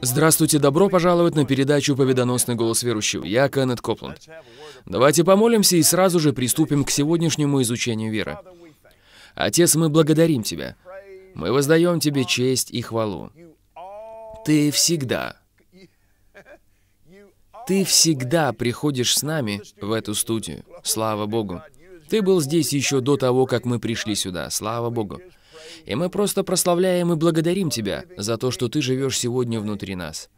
Здравствуйте, добро пожаловать на передачу «Победоносный голос верующего». Я Кеннет Копланд. Давайте помолимся и сразу же приступим к сегодняшнему изучению веры. Отец, мы благодарим Тебя. Мы воздаем Тебе честь и хвалу. Ты всегда, Ты всегда приходишь с нами в эту студию. Слава Богу. Ты был здесь еще до того, как мы пришли сюда. Слава Богу. И мы просто прославляем и благодарим Тебя за то, что Ты живешь сегодня внутри нас.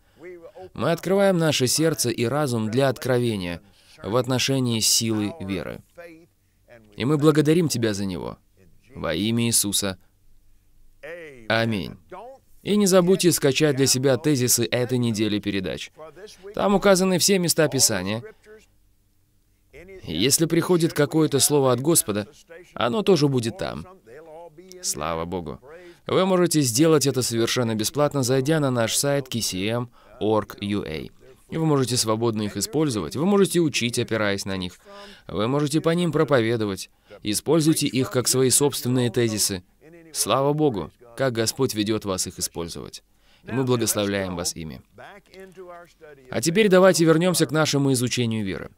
Мы открываем наше сердце и разум для откровения в отношении силы веры. И мы благодарим Тебя за него. Во имя Иисуса. Аминь. И не забудьте скачать для себя тезисы этой недели передач. Там указаны все места Писания. Если приходит какое-то слово от Господа, оно тоже будет там. Слава Богу. Вы можете сделать это совершенно бесплатно, зайдя на наш сайт kcm.org.ua. И вы можете свободно их использовать, вы можете учить, опираясь на них. Вы можете по ним проповедовать. Используйте их как свои собственные тезисы. Слава Богу, как Господь ведет вас их использовать. мы благословляем вас ими. А теперь давайте вернемся к нашему изучению веры.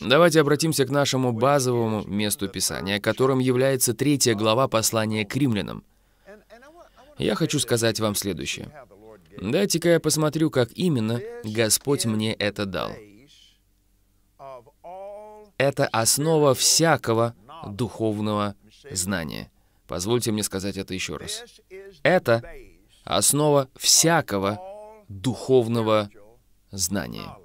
Давайте обратимся к нашему базовому месту Писания, которым является третья глава послания к римлянам. Я хочу сказать вам следующее. Дайте-ка я посмотрю, как именно Господь мне это дал. Это основа всякого духовного знания. Позвольте мне сказать это еще раз. Это основа всякого духовного знания.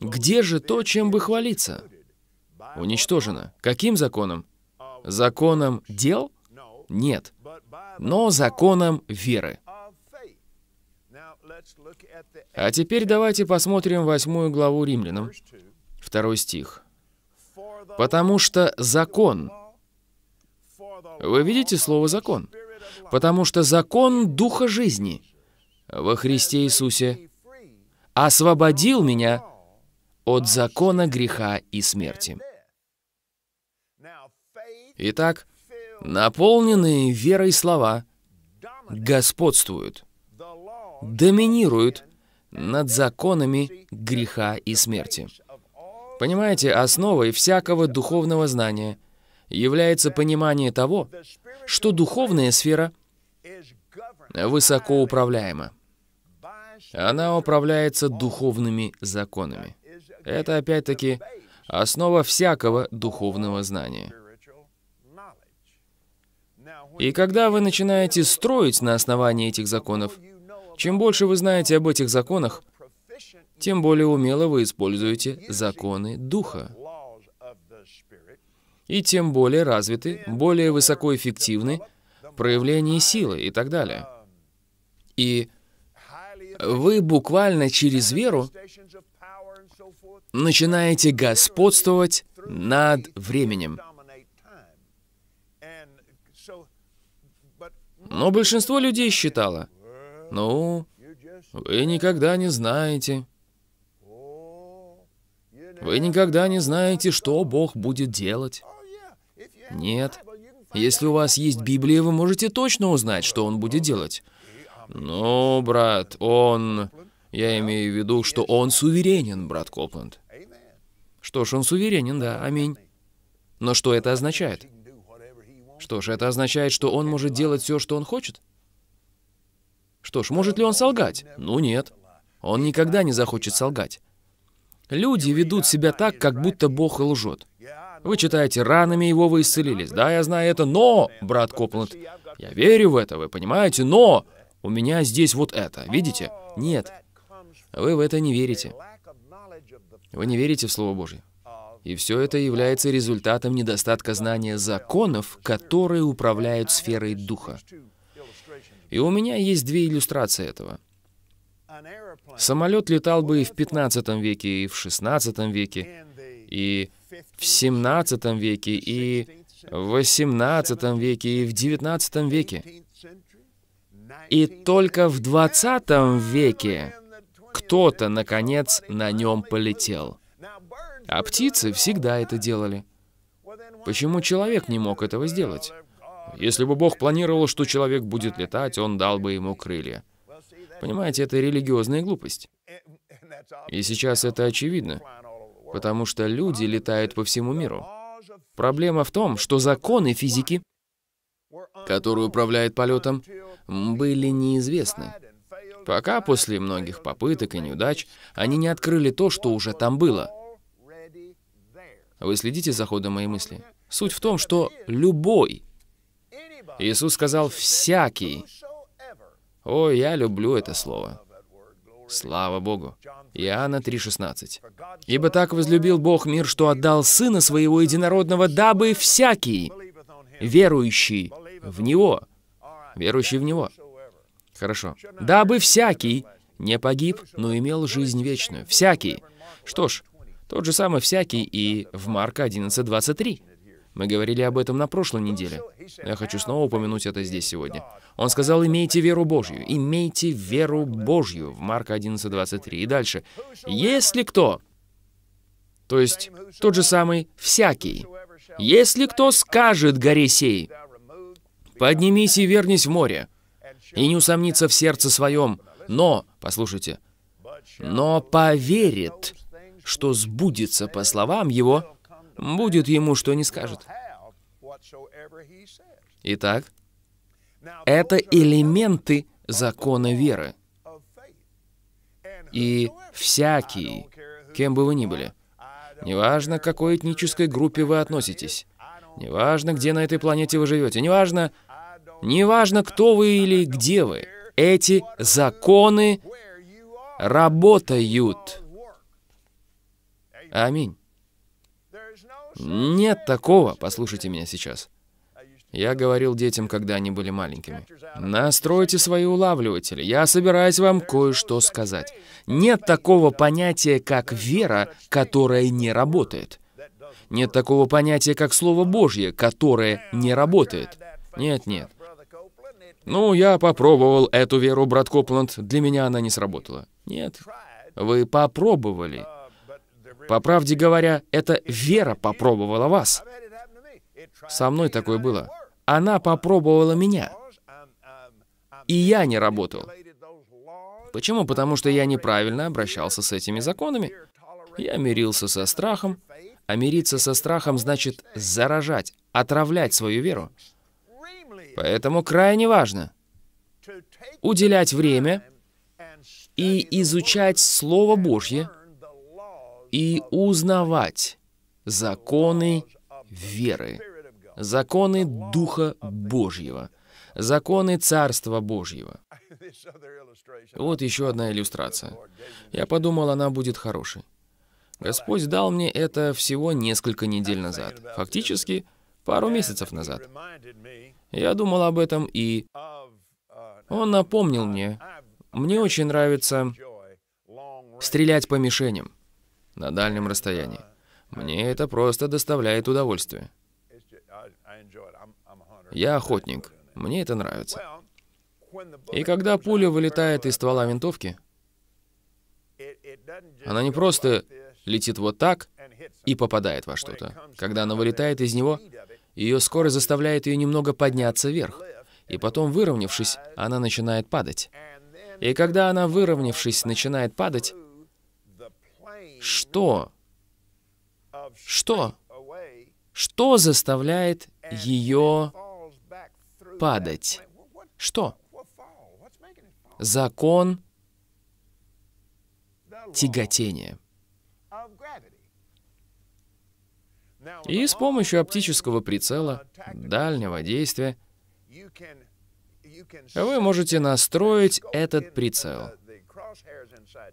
Где же то, чем бы хвалиться? Уничтожено. Каким законом? Законом дел? Нет. Но законом веры. А теперь давайте посмотрим восьмую главу Римлянам, второй стих. «Потому что закон...» Вы видите слово «закон»? «Потому что закон Духа жизни во Христе Иисусе освободил меня от закона греха и смерти. Итак, наполненные верой слова господствуют, доминируют над законами греха и смерти. Понимаете, основой всякого духовного знания является понимание того, что духовная сфера высокоуправляема, Она управляется духовными законами. Это опять-таки основа всякого духовного знания. И когда вы начинаете строить на основании этих законов, чем больше вы знаете об этих законах, тем более умело вы используете законы Духа. И тем более развиты, более высокоэффективны проявления силы и так далее. И вы буквально через веру начинаете господствовать над временем. Но большинство людей считало, ну, вы никогда не знаете. Вы никогда не знаете, что Бог будет делать. Нет. Если у вас есть Библия, вы можете точно узнать, что Он будет делать. Ну, брат, Он... Я имею в виду, что он суверенен, брат Копланд. Что ж, он суверенен, да, аминь. Но что это означает? Что ж, это означает, что он может делать все, что он хочет? Что ж, может ли он солгать? Ну нет. Он никогда не захочет солгать. Люди ведут себя так, как будто Бог и лжет. Вы читаете, ранами его вы исцелились. Да, я знаю это, но, брат Копланд, я верю в это, вы понимаете, но у меня здесь вот это, видите? Нет, вы в это не верите. Вы не верите в Слово Божье. И все это является результатом недостатка знания законов, которые управляют сферой духа. И у меня есть две иллюстрации этого. Самолет летал бы и в 15 веке, и в 16 веке, и в 17 веке, и в 18 веке, и в 19 веке. И только в 20 веке кто-то, наконец, на нем полетел. А птицы всегда это делали. Почему человек не мог этого сделать? Если бы Бог планировал, что человек будет летать, он дал бы ему крылья. Понимаете, это религиозная глупость. И сейчас это очевидно, потому что люди летают по всему миру. Проблема в том, что законы физики, которые управляют полетом, были неизвестны пока после многих попыток и неудач они не открыли то, что уже там было. Вы следите за ходом моей мысли? Суть в том, что любой. Иисус сказал «всякий». О, я люблю это слово. Слава Богу. Иоанна 3,16. «Ибо так возлюбил Бог мир, что отдал Сына Своего Единородного, дабы всякий, верующий в Него, верующий в Него, Хорошо. «Дабы всякий не погиб, но имел жизнь вечную». Всякий. Что ж, тот же самый «всякий» и в Марка 11.23. Мы говорили об этом на прошлой неделе. Я хочу снова упомянуть это здесь сегодня. Он сказал, имейте веру Божью, имейте веру Божью в Марка 11.23. И дальше. Если кто, то есть тот же самый всякий, если кто скажет горе сей, поднимись и вернись в море, и не усомнится в сердце своем, но, послушайте, но поверит, что сбудется по словам его, будет ему, что не скажет. Итак, это элементы закона веры. И всякий, кем бы вы ни были, неважно, к какой этнической группе вы относитесь, неважно, где на этой планете вы живете, неважно, Неважно, кто вы или где вы, эти законы работают. Аминь. Нет такого, послушайте меня сейчас. Я говорил детям, когда они были маленькими. Настройте свои улавливатели. Я собираюсь вам кое-что сказать. Нет такого понятия, как вера, которая не работает. Нет такого понятия, как Слово Божье, которое не работает. Нет, нет. «Ну, я попробовал эту веру, брат Копланд. Для меня она не сработала». «Нет, вы попробовали. По правде говоря, эта вера попробовала вас. Со мной такое было. Она попробовала меня. И я не работал. Почему? Потому что я неправильно обращался с этими законами. Я мирился со страхом. А мириться со страхом значит заражать, отравлять свою веру. Поэтому крайне важно уделять время и изучать Слово Божье и узнавать законы веры, законы Духа Божьего, законы Царства Божьего. Вот еще одна иллюстрация. Я подумал, она будет хорошей. Господь дал мне это всего несколько недель назад. Фактически, пару месяцев назад. Я думал об этом, и uh, он напомнил мне. Мне очень нравится стрелять по мишеням на дальнем расстоянии. Uh, мне это просто доставляет удовольствие. Я охотник. Мне это нравится. И когда пуля вылетает из ствола винтовки, она не просто летит вот так и попадает во что-то. Когда она вылетает из него, ее скорость заставляет ее немного подняться вверх. И потом, выровнявшись, она начинает падать. И когда она, выровнявшись, начинает падать, что? Что? Что заставляет ее падать? Что? Закон тяготения. И с помощью оптического прицела дальнего действия вы можете настроить этот прицел.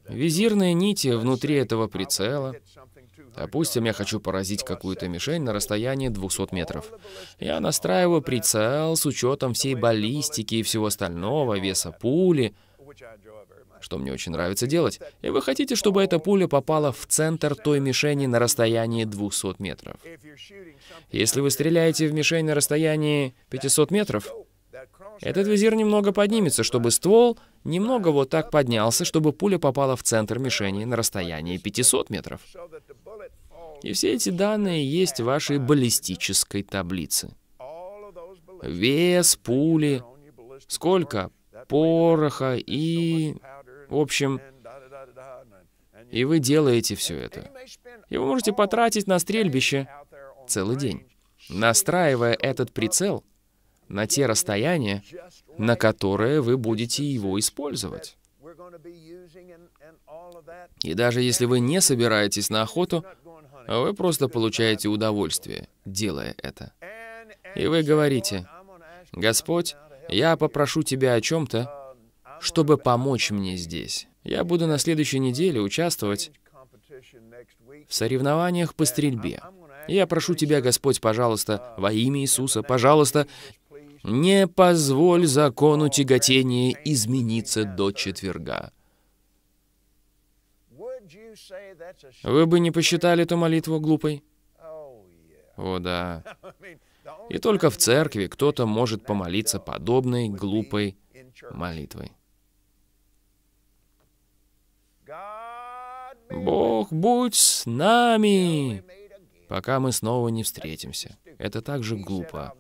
Визирные нити внутри этого прицела. Допустим, я хочу поразить какую-то мишень на расстоянии 200 метров. Я настраиваю прицел с учетом всей баллистики и всего остального, веса пули что мне очень нравится делать, и вы хотите, чтобы эта пуля попала в центр той мишени на расстоянии 200 метров. Если вы стреляете в мишень на расстоянии 500 метров, этот визир немного поднимется, чтобы ствол немного вот так поднялся, чтобы пуля попала в центр мишени на расстоянии 500 метров. И все эти данные есть в вашей баллистической таблице. Вес пули, сколько пороха и в общем, и вы делаете все это. И вы можете потратить на стрельбище целый день, настраивая этот прицел на те расстояния, на которые вы будете его использовать. И даже если вы не собираетесь на охоту, вы просто получаете удовольствие, делая это. И вы говорите, «Господь, я попрошу Тебя о чем-то, чтобы помочь мне здесь. Я буду на следующей неделе участвовать в соревнованиях по стрельбе. Я прошу Тебя, Господь, пожалуйста, во имя Иисуса, пожалуйста, не позволь закону тяготения измениться до четверга. Вы бы не посчитали эту молитву глупой? О, да. И только в церкви кто-то может помолиться подобной глупой молитвой. «Бог, будь с нами!» Пока мы снова не встретимся. Это так же глупо.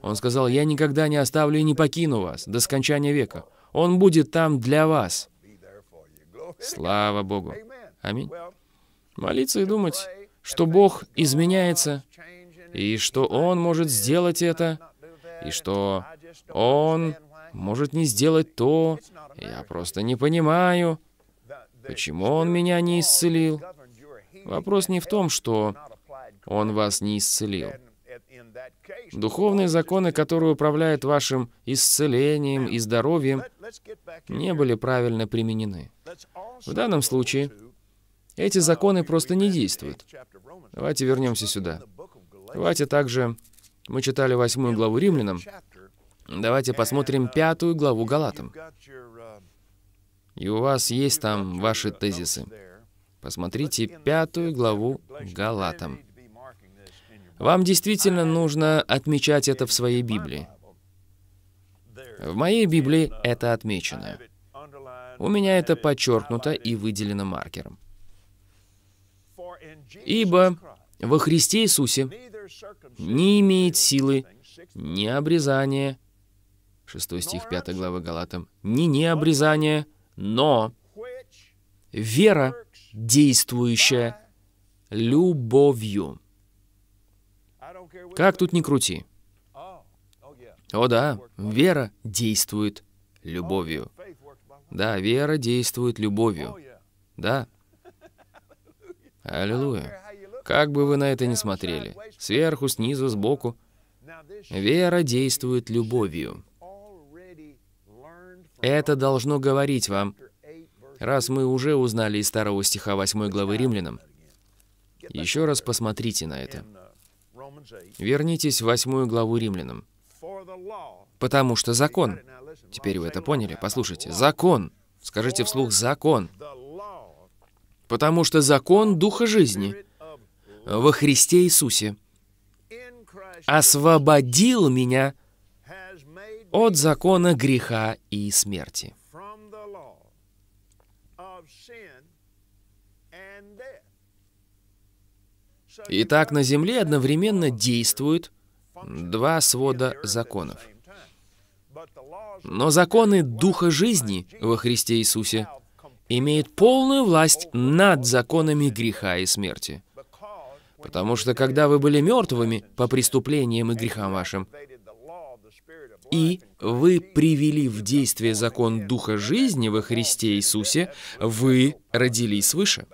Он сказал, «Я никогда не оставлю и не покину вас до скончания века. Он будет там для вас». Слава Богу. Аминь. Молиться и думать, что Бог изменяется, и что Он может сделать это, и что Он может не сделать то, я просто не понимаю. Почему он меня не исцелил? Вопрос не в том, что он вас не исцелил. Духовные законы, которые управляют вашим исцелением и здоровьем, не были правильно применены. В данном случае эти законы просто не действуют. Давайте вернемся сюда. Давайте также... Мы читали восьмую главу Римлянам. Давайте посмотрим пятую главу Галатам. И у вас есть там ваши тезисы. Посмотрите пятую главу Галатам. Вам действительно нужно отмечать это в своей Библии. В моей Библии это отмечено. У меня это подчеркнуто и выделено маркером. Ибо во Христе Иисусе не имеет силы ни обрезание, 6 стих 5 главы Галатам, ни необрезание, но вера, действующая любовью. Как тут ни крути. О да, вера действует любовью. Да, вера действует любовью. Да. Аллилуйя. Как бы вы на это ни смотрели, сверху, снизу, сбоку, вера действует любовью. Это должно говорить вам, раз мы уже узнали из старого стиха 8 главы римлянам. Еще раз посмотрите на это. Вернитесь в 8 главу римлянам. Потому что закон. Теперь вы это поняли. Послушайте. Закон. Скажите вслух «закон». Потому что закон Духа жизни во Христе Иисусе освободил меня от закона греха и смерти. Итак, на земле одновременно действуют два свода законов. Но законы Духа жизни во Христе Иисусе имеют полную власть над законами греха и смерти. Потому что когда вы были мертвыми по преступлениям и грехам вашим, и вы привели в действие закон Духа жизни во Христе Иисусе, вы родились свыше.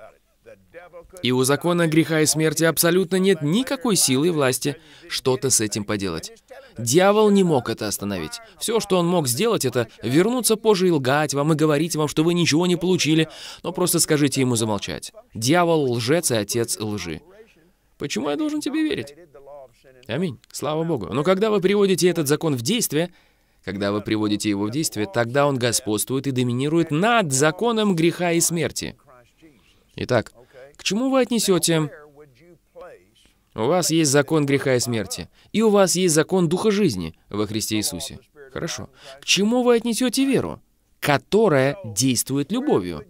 И у закона греха и смерти абсолютно нет никакой силы и власти что-то с этим поделать. Дьявол не мог это остановить. Все, что он мог сделать, это вернуться позже и лгать вам, и говорить вам, что вы ничего не получили, но просто скажите ему замолчать. Дьявол лжец и отец лжи. Почему я должен тебе верить? Аминь. Слава Богу. Но когда вы приводите этот закон в действие, когда вы приводите его в действие, тогда он господствует и доминирует над законом греха и смерти. Итак, к чему вы отнесете? У вас есть закон греха и смерти, и у вас есть закон духа жизни во Христе Иисусе. Хорошо. К чему вы отнесете веру, которая действует любовью?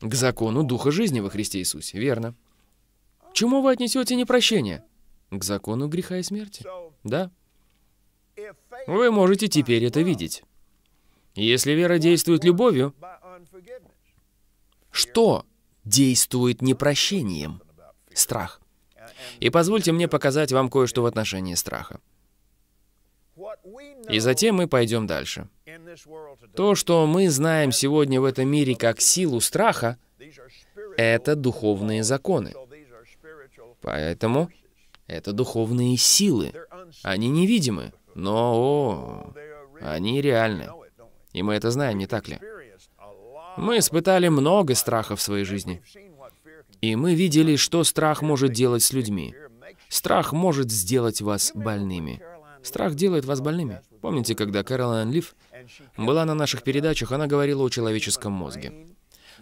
К закону духа жизни во Христе Иисусе, верно чему вы отнесете непрощение? К закону греха и смерти. Да. Вы можете теперь это видеть. Если вера действует любовью, что действует непрощением? Страх. И позвольте мне показать вам кое-что в отношении страха. И затем мы пойдем дальше. То, что мы знаем сегодня в этом мире как силу страха, это духовные законы. Поэтому это духовные силы. Они невидимы, но о, они реальны. И мы это знаем, не так ли? Мы испытали много страха в своей жизни. И мы видели, что страх может делать с людьми. Страх может сделать вас больными. Страх делает вас больными. Помните, когда Кэролайн Лив была на наших передачах, она говорила о человеческом мозге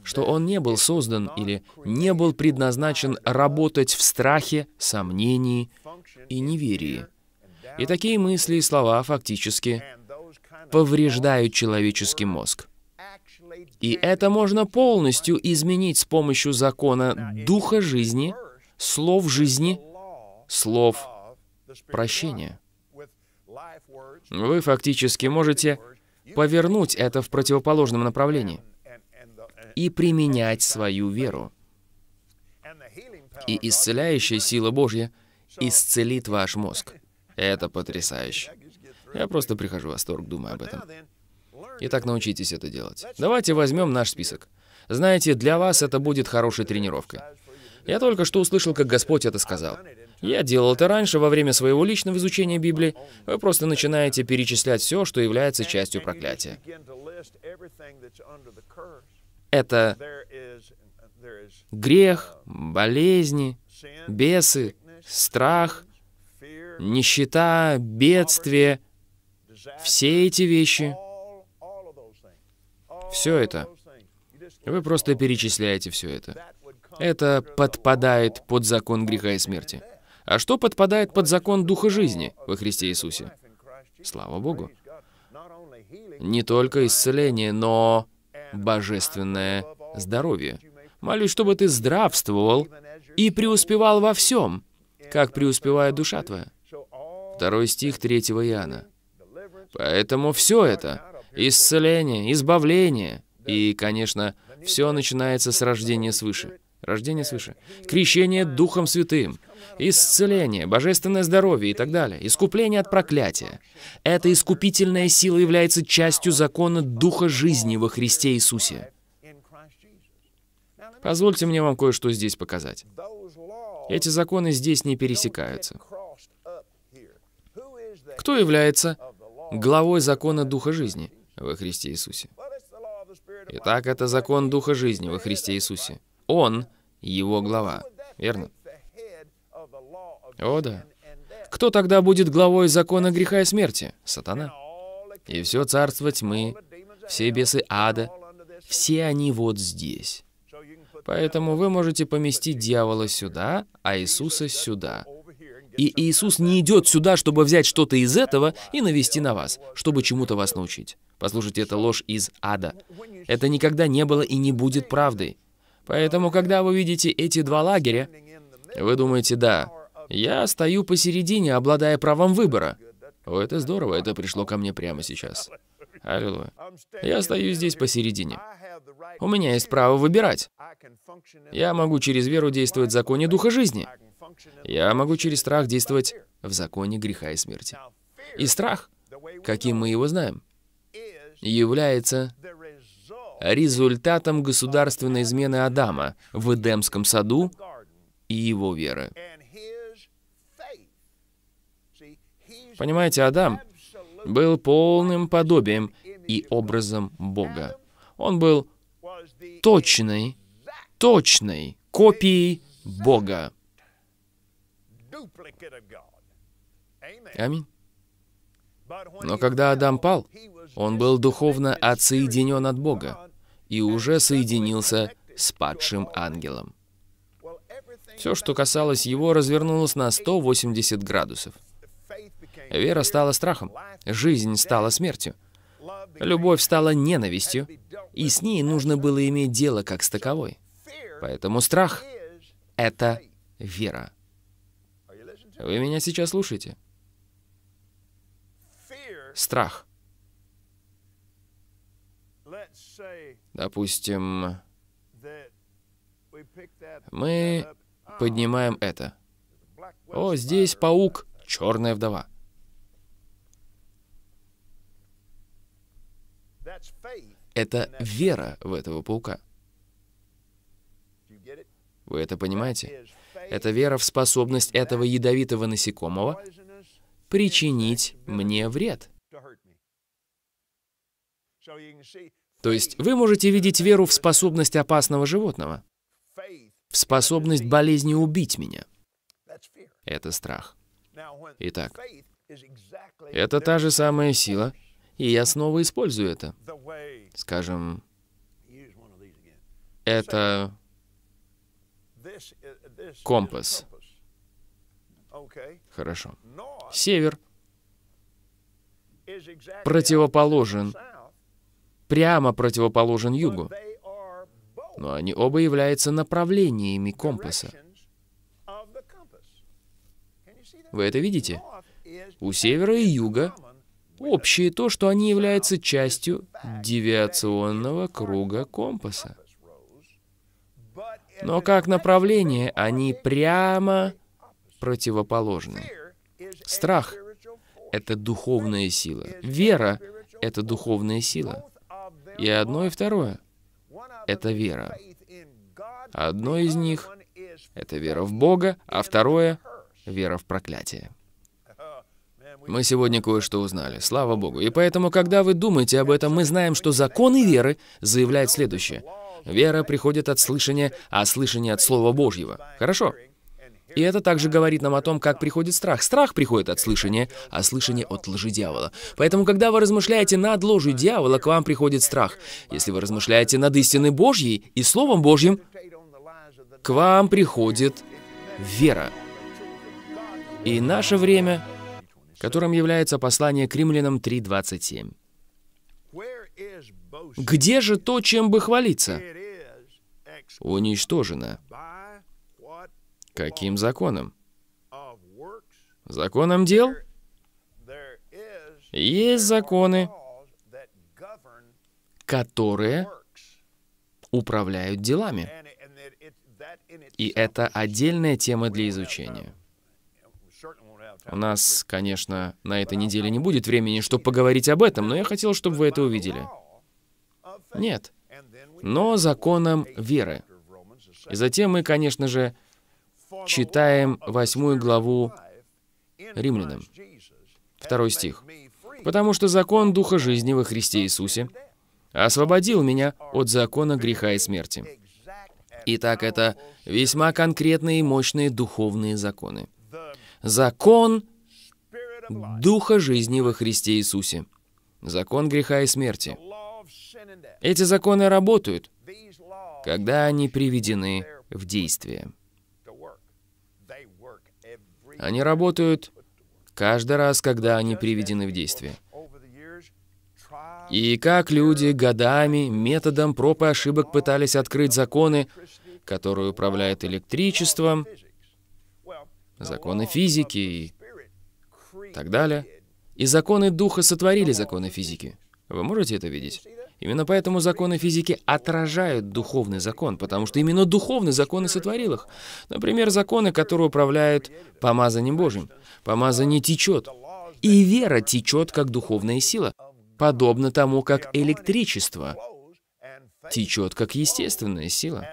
что он не был создан или не был предназначен работать в страхе, сомнении и неверии. И такие мысли и слова фактически повреждают человеческий мозг. И это можно полностью изменить с помощью закона духа жизни, слов жизни, слов прощения. Вы фактически можете повернуть это в противоположном направлении и применять свою веру. И исцеляющая сила Божья исцелит ваш мозг. Это потрясающе. Я просто прихожу в восторг, думая об этом. Итак, научитесь это делать. Давайте возьмем наш список. Знаете, для вас это будет хорошей тренировкой. Я только что услышал, как Господь это сказал. Я делал это раньше, во время своего личного изучения Библии. Вы просто начинаете перечислять все, что является частью проклятия. Это грех, болезни, бесы, страх, нищета, бедствие, все эти вещи, все это. Вы просто перечисляете все это. Это подпадает под закон греха и смерти. А что подпадает под закон Духа жизни во Христе Иисусе? Слава Богу. Не только исцеление, но божественное здоровье. Молюсь, чтобы ты здравствовал и преуспевал во всем, как преуспевает душа твоя. Второй стих 3 Иоанна. Поэтому все это – исцеление, избавление и, конечно, все начинается с рождения свыше. Рождение свыше. Крещение Духом Святым – исцеление, божественное здоровье и так далее, искупление от проклятия. Эта искупительная сила является частью закона Духа жизни во Христе Иисусе. Позвольте мне вам кое-что здесь показать. Эти законы здесь не пересекаются. Кто является главой закона Духа жизни во Христе Иисусе? Итак, это закон Духа жизни во Христе Иисусе. Он — его глава. Верно? О да. Кто тогда будет главой закона греха и смерти? Сатана. И все царство тьмы, все бесы ада, все они вот здесь. Поэтому вы можете поместить дьявола сюда, а Иисуса сюда. И Иисус не идет сюда, чтобы взять что-то из этого и навести на вас, чтобы чему-то вас научить. Послушайте, это ложь из ада. Это никогда не было и не будет правдой. Поэтому, когда вы видите эти два лагеря, вы думаете, да, я стою посередине, обладая правом выбора. О, это здорово, это пришло ко мне прямо сейчас. Аллилуйя. Я стою здесь посередине. У меня есть право выбирать. Я могу через веру действовать в законе Духа жизни. Я могу через страх действовать в законе греха и смерти. И страх, каким мы его знаем, является результатом государственной измены Адама в Эдемском саду и его веры. Понимаете, Адам был полным подобием и образом Бога. Он был точной, точной копией Бога. Аминь. Но когда Адам пал, он был духовно отсоединен от Бога и уже соединился с падшим ангелом. Все, что касалось его, развернулось на 180 градусов. Вера стала страхом, жизнь стала смертью, любовь стала ненавистью, и с ней нужно было иметь дело как с таковой. Поэтому страх — это вера. Вы меня сейчас слушаете? Страх. Допустим, мы поднимаем это. О, здесь паук, черная вдова. Это вера в этого паука. Вы это понимаете? Это вера в способность этого ядовитого насекомого причинить мне вред. То есть вы можете видеть веру в способность опасного животного, в способность болезни убить меня. Это страх. Итак, это та же самая сила, и я снова использую это. Скажем, это компас. Хорошо. Север противоположен, прямо противоположен югу. Но они оба являются направлениями компаса. Вы это видите? У севера и юга общее то, что они являются частью девиационного круга компаса. Но как направление они прямо противоположны. Страх — это духовная сила. Вера — это духовная сила. И одно и второе — это вера. Одно из них — это вера в Бога, а второе — вера в проклятие. Мы сегодня кое-что узнали, слава Богу. И поэтому, когда вы думаете об этом, мы знаем, что законы веры заявляют следующее. Вера приходит от слышания, а слышание от Слова Божьего. Хорошо? И это также говорит нам о том, как приходит страх. Страх приходит от слышания, а слышание от лжи дьявола. Поэтому, когда вы размышляете над ложью дьявола, к вам приходит страх. Если вы размышляете над истиной Божьей и Словом Божьим, к вам приходит вера. И наше время которым является послание к римлянам 3.27. Где же то, чем бы хвалиться? Уничтожено. Каким законом? Законом дел? Есть законы, которые управляют делами. И это отдельная тема для изучения. У нас, конечно, на этой неделе не будет времени, чтобы поговорить об этом, но я хотел, чтобы вы это увидели. Нет. Но законом веры. И затем мы, конечно же, читаем восьмую главу римлянам. Второй стих. «Потому что закон Духа жизни во Христе Иисусе освободил меня от закона греха и смерти». Итак, это весьма конкретные и мощные духовные законы. Закон Духа жизни во Христе Иисусе. Закон греха и смерти. Эти законы работают, когда они приведены в действие. Они работают каждый раз, когда они приведены в действие. И как люди годами, методом проб и ошибок пытались открыть законы, которые управляют электричеством, законы физики и так далее. И законы духа сотворили законы физики. Вы можете это видеть? Именно поэтому законы физики отражают духовный закон, потому что именно духовный закон и сотворил их. Например, законы, которые управляют помазанием Божьим. Помазание течет. И вера течет как духовная сила, подобно тому, как электричество течет как естественная сила.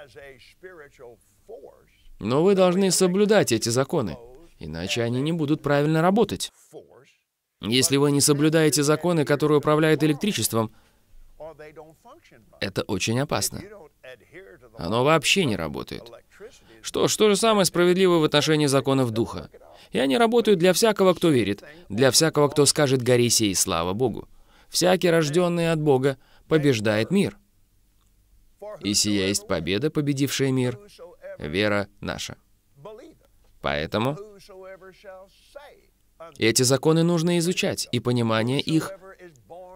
Но вы должны соблюдать эти законы, иначе они не будут правильно работать. Если вы не соблюдаете законы, которые управляют электричеством, это очень опасно. Оно вообще не работает. Что ж, то же самое справедливо в отношении законов Духа. И они работают для всякого, кто верит, для всякого, кто скажет «Гори сей, слава Богу». Всякий, рожденный от Бога, побеждает мир. И сия есть победа, победившая мир, вера наша. Поэтому эти законы нужно изучать, и понимание их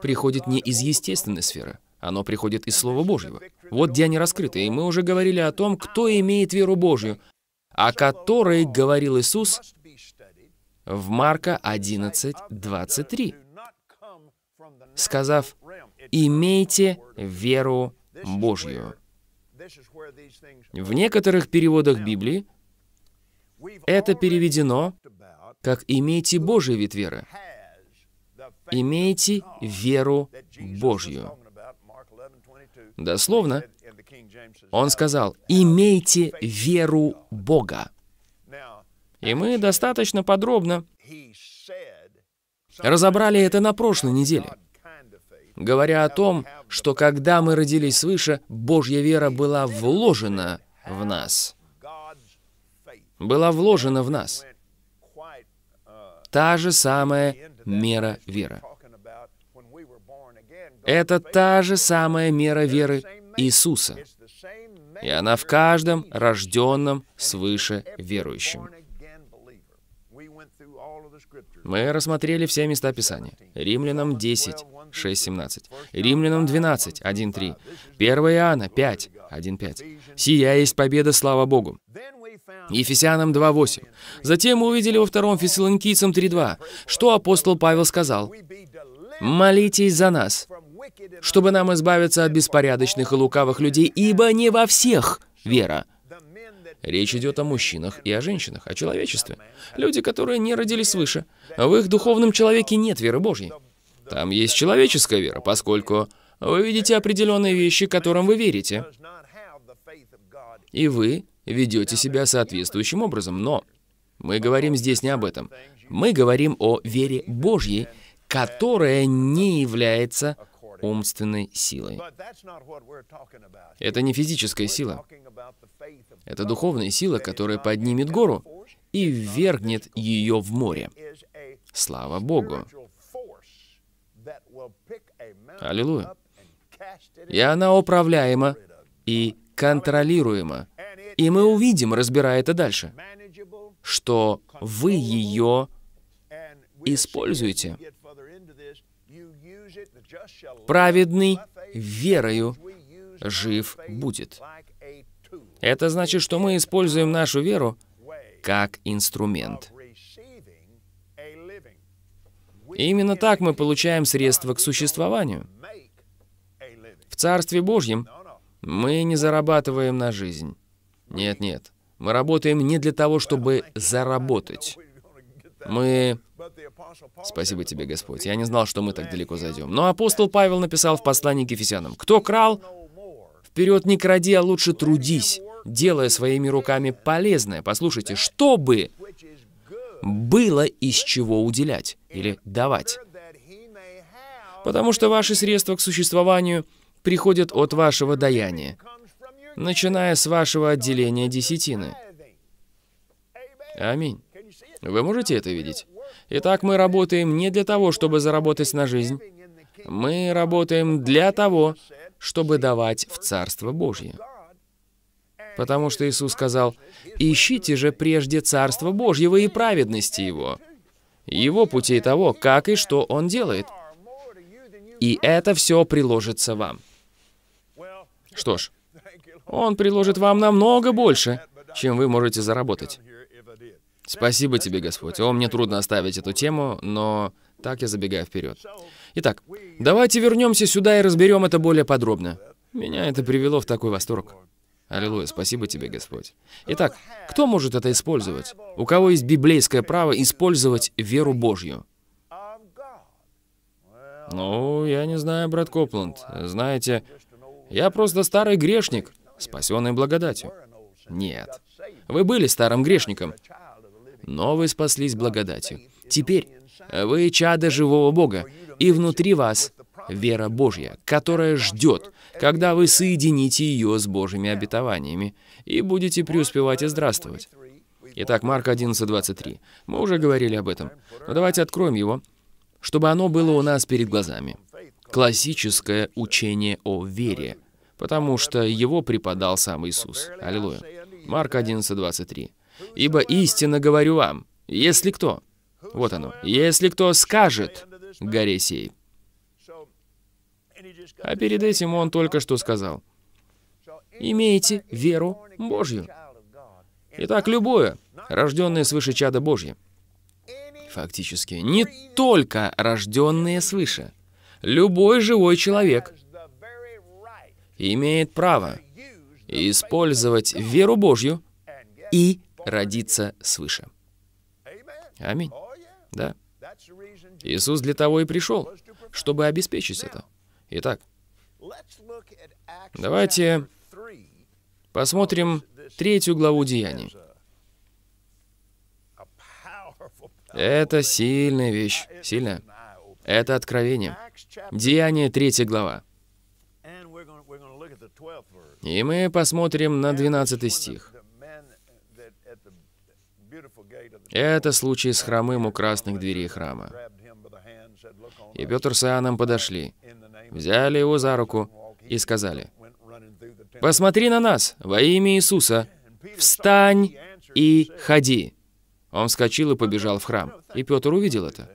приходит не из естественной сферы, оно приходит из Слова Божьего. Вот где они раскрыты, и мы уже говорили о том, кто имеет веру Божью, о которой говорил Иисус в Марка 11, 23, сказав, «Имейте веру Божью». В некоторых переводах Библии это переведено как «имейте Божий вид веры». «Имейте веру Божью». Дословно, он сказал, «имейте веру Бога». И мы достаточно подробно разобрали это на прошлой неделе говоря о том, что когда мы родились свыше, Божья вера была вложена в нас. Была вложена в нас. Та же самая мера веры. Это та же самая мера веры Иисуса. И она в каждом рожденном свыше верующем. Мы рассмотрели все места Писания. Римлянам 10, 6, 17. Римлянам 12, 1, 3. 1 Иоанна 5, 1, 5. «Сия есть победа, слава Богу». Ефесянам 2.8. Затем мы увидели во втором Фессалоникийцам 3.2, что апостол Павел сказал. «Молитесь за нас, чтобы нам избавиться от беспорядочных и лукавых людей, ибо не во всех вера, Речь идет о мужчинах и о женщинах, о человечестве. Люди, которые не родились свыше. В их духовном человеке нет веры Божьей. Там есть человеческая вера, поскольку вы видите определенные вещи, которым вы верите. И вы ведете себя соответствующим образом. Но мы говорим здесь не об этом. Мы говорим о вере Божьей, которая не является умственной силой. Это не физическая сила. Это духовная сила, которая поднимет гору и ввергнет ее в море. Слава Богу! Аллилуйя! И она управляема и контролируема. И мы увидим, разбирая это дальше, что вы ее используете праведный верою жив будет. Это значит, что мы используем нашу веру как инструмент. именно так мы получаем средства к существованию. В Царстве Божьем мы не зарабатываем на жизнь. Нет-нет, мы работаем не для того, чтобы заработать. Мы... Спасибо тебе, Господь. Я не знал, что мы так далеко зайдем. Но апостол Павел написал в послании к Ефесянам, «Кто крал, вперед не кради, а лучше трудись, делая своими руками полезное». Послушайте, чтобы было из чего уделять или давать. Потому что ваши средства к существованию приходят от вашего даяния, начиная с вашего отделения десятины. Аминь. Вы можете это видеть? Итак, мы работаем не для того, чтобы заработать на жизнь. Мы работаем для того, чтобы давать в Царство Божье. Потому что Иисус сказал, «Ищите же прежде Царство Божьего и праведности Его, Его путей того, как и что Он делает, и это все приложится вам». Что ж, Он приложит вам намного больше, чем вы можете заработать. Спасибо тебе, Господь. О, мне трудно оставить эту тему, но так я забегаю вперед. Итак, давайте вернемся сюда и разберем это более подробно. Меня это привело в такой восторг. Аллилуйя, спасибо тебе, Господь. Итак, кто может это использовать? У кого есть библейское право использовать веру Божью? Ну, я не знаю, брат Копланд. Знаете, я просто старый грешник, спасенный благодатью. Нет. Вы были старым грешником, но вы спаслись благодатью. Теперь вы чада живого Бога, и внутри вас вера Божья, которая ждет, когда вы соедините ее с Божьими обетованиями и будете преуспевать и здравствовать. Итак, Марк 11:23. Мы уже говорили об этом. Но давайте откроем его, чтобы оно было у нас перед глазами. Классическое учение о вере, потому что его преподал сам Иисус. Аллилуйя. Марк 11:23. Ибо истинно говорю вам, если кто, вот оно, если кто скажет горе сей. А перед этим он только что сказал, имейте веру Божью. Итак, любое, рожденное свыше чада Божье, фактически, не только рожденные свыше, любой живой человек имеет право использовать веру Божью и родиться свыше. Аминь. Да. Иисус для того и пришел, чтобы обеспечить это. Итак, давайте посмотрим третью главу Деяний. Это сильная вещь, сильная. Это откровение. Деяние 3 глава. И мы посмотрим на 12 стих. Это случай с хромым у красных дверей храма. И Петр с Иоанном подошли, взяли его за руку и сказали, «Посмотри на нас во имя Иисуса! Встань и ходи!» Он вскочил и побежал в храм, и Петр увидел это.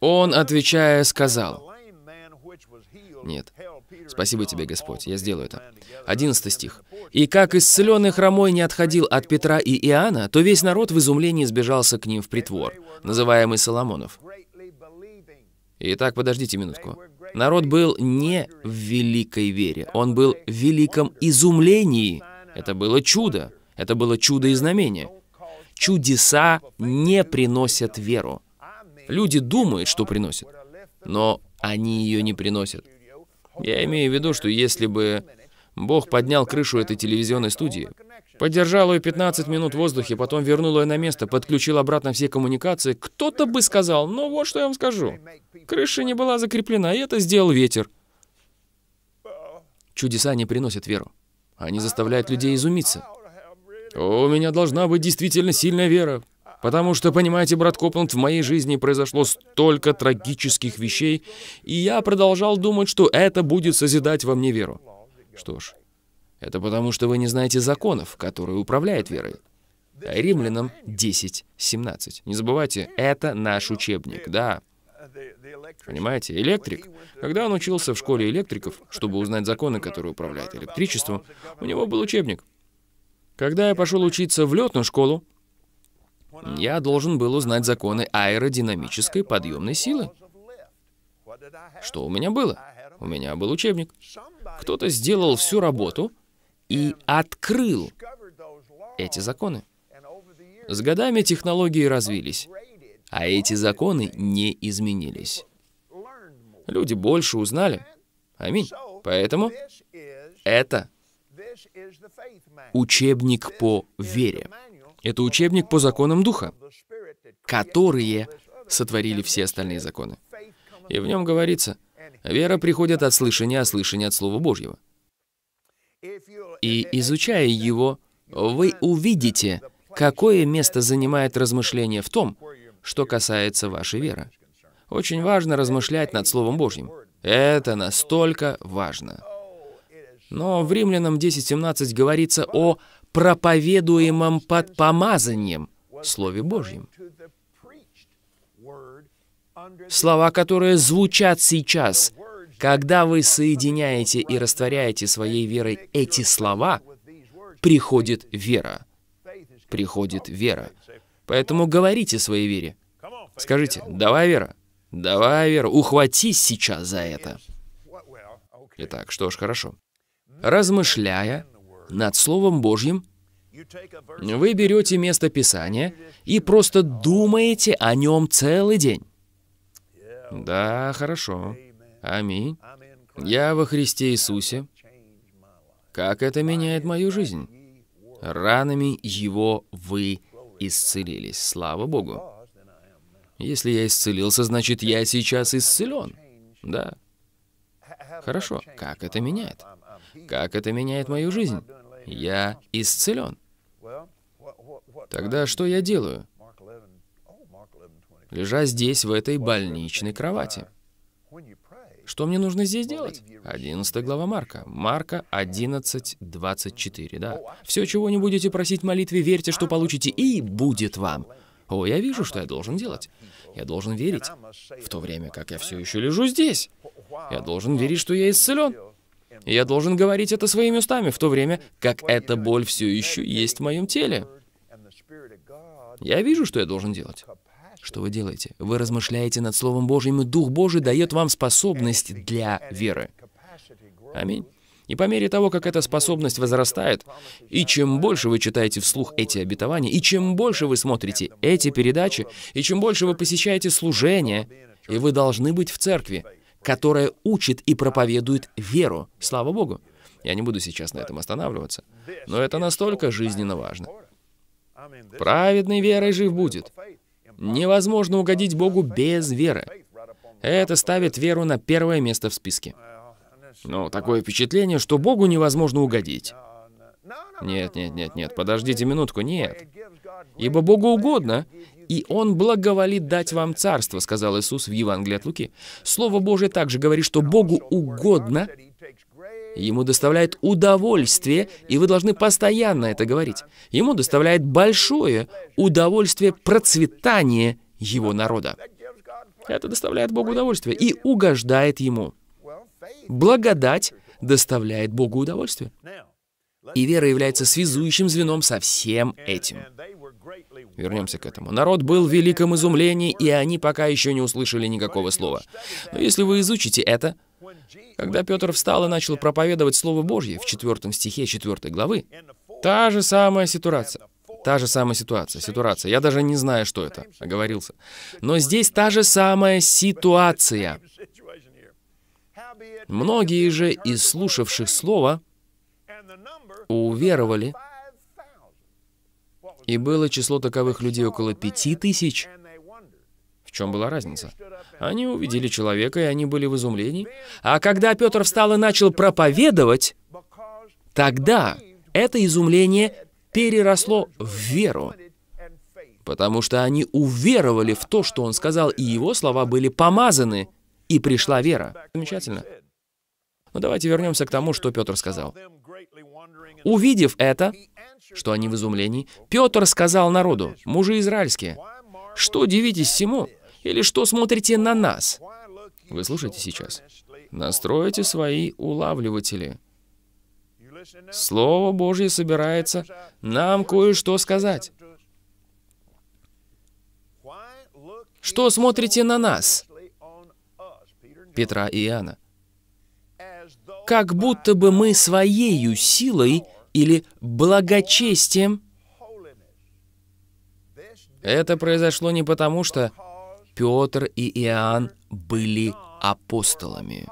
Он, отвечая, сказал, «Нет, Спасибо тебе, Господь, я сделаю это. 11 стих. «И как исцеленный хромой не отходил от Петра и Иоанна, то весь народ в изумлении сбежался к ним в притвор, называемый Соломонов». Итак, подождите минутку. Народ был не в великой вере, он был в великом изумлении. Это было чудо, это было чудо и знамение. Чудеса не приносят веру. Люди думают, что приносят, но они ее не приносят. Я имею в виду, что если бы Бог поднял крышу этой телевизионной студии, подержал ее 15 минут в воздухе, потом вернул ее на место, подключил обратно все коммуникации, кто-то бы сказал, ну вот что я вам скажу. Крыша не была закреплена, и это сделал ветер. Чудеса не приносят веру. Они заставляют людей изумиться. «У меня должна быть действительно сильная вера», Потому что, понимаете, брат Копланд, в моей жизни произошло столько трагических вещей, и я продолжал думать, что это будет созидать во мне веру. Что ж, это потому, что вы не знаете законов, которые управляют верой. Римлянам 10.17. Не забывайте, это наш учебник, да. Понимаете, электрик, когда он учился в школе электриков, чтобы узнать законы, которые управляют электричеством, у него был учебник. Когда я пошел учиться в летную школу, я должен был узнать законы аэродинамической подъемной силы. Что у меня было? У меня был учебник. Кто-то сделал всю работу и открыл эти законы. С годами технологии развились, а эти законы не изменились. Люди больше узнали. Аминь. Поэтому это учебник по вере. Это учебник по законам Духа, которые сотворили все остальные законы. И в нем говорится, вера приходит от слышания, а слышание от Слова Божьего. И изучая его, вы увидите, какое место занимает размышление в том, что касается вашей веры. Очень важно размышлять над Словом Божьим. Это настолько важно. Но в Римлянам 10.17 говорится о проповедуемом под помазанием, Слове Божьем. Слова, которые звучат сейчас, когда вы соединяете и растворяете своей верой эти слова, приходит вера. Приходит вера. Поэтому говорите своей вере. Скажите, давай, Вера, давай, Вера, ухватись сейчас за это. Итак, что ж, хорошо. Размышляя над Словом Божьим, вы берете место Писания и просто думаете о нем целый день. Да, хорошо. Аминь. Я во Христе Иисусе. Как это меняет мою жизнь? Ранами Его вы исцелились. Слава Богу. Если я исцелился, значит, я сейчас исцелен. Да. Хорошо. Как это меняет? Как это меняет мою жизнь? Я исцелен. Тогда что я делаю? Лежа здесь, в этой больничной кровати. Что мне нужно здесь делать? 11 глава Марка. Марка 11, 24, да. «Все, чего не будете просить молитве, верьте, что получите, и будет вам». О, я вижу, что я должен делать. Я должен верить, в то время как я все еще лежу здесь. Я должен верить, что я исцелен. Я должен говорить это своими устами, в то время как эта боль все еще есть в моем теле. Я вижу, что я должен делать. Что вы делаете? Вы размышляете над Словом Божьим, и Дух Божий дает вам способность для веры. Аминь. И по мере того, как эта способность возрастает, и чем больше вы читаете вслух эти обетования, и чем больше вы смотрите эти передачи, и чем больше вы посещаете служение, и вы должны быть в церкви, которая учит и проповедует веру. Слава Богу! Я не буду сейчас на этом останавливаться, но это настолько жизненно важно. Праведной верой жив будет. Невозможно угодить Богу без веры. Это ставит веру на первое место в списке. Но такое впечатление, что Богу невозможно угодить. Нет, нет, нет, нет, подождите минутку, нет. Ибо Богу угодно, и Он благоволит дать вам царство», — сказал Иисус в Евангелии от Луки. Слово Божие также говорит, что Богу угодно, Ему доставляет удовольствие, и вы должны постоянно это говорить. Ему доставляет большое удовольствие процветание его народа. Это доставляет Богу удовольствие и угождает Ему. Благодать доставляет Богу удовольствие. И вера является связующим звеном со всем этим. Вернемся к этому. Народ был в великом изумлении, и они пока еще не услышали никакого слова. Но если вы изучите это, когда Петр встал и начал проповедовать Слово Божье в 4 стихе 4 главы, та же самая ситуация. Та же самая ситуация. Ситуация. Я даже не знаю, что это. Оговорился. Но здесь та же самая ситуация. Многие же из слушавших Слова уверовали, и было число таковых людей около пяти тысяч. В чем была разница? Они увидели человека, и они были в изумлении. А когда Петр встал и начал проповедовать, тогда это изумление переросло в веру. Потому что они уверовали в то, что он сказал, и его слова были помазаны, и пришла вера. Замечательно. Но ну, давайте вернемся к тому, что Петр сказал. Увидев это, что они в изумлении, Петр сказал народу, мужи израильские, «Что удивитесь всему? Или что смотрите на нас?» Вы слушаете сейчас? «Настройте свои улавливатели». Слово Божье собирается нам кое-что сказать. Что смотрите на нас? Петра и Иоанна как будто бы мы своею силой или благочестием. Это произошло не потому, что Петр и Иоанн были апостолами.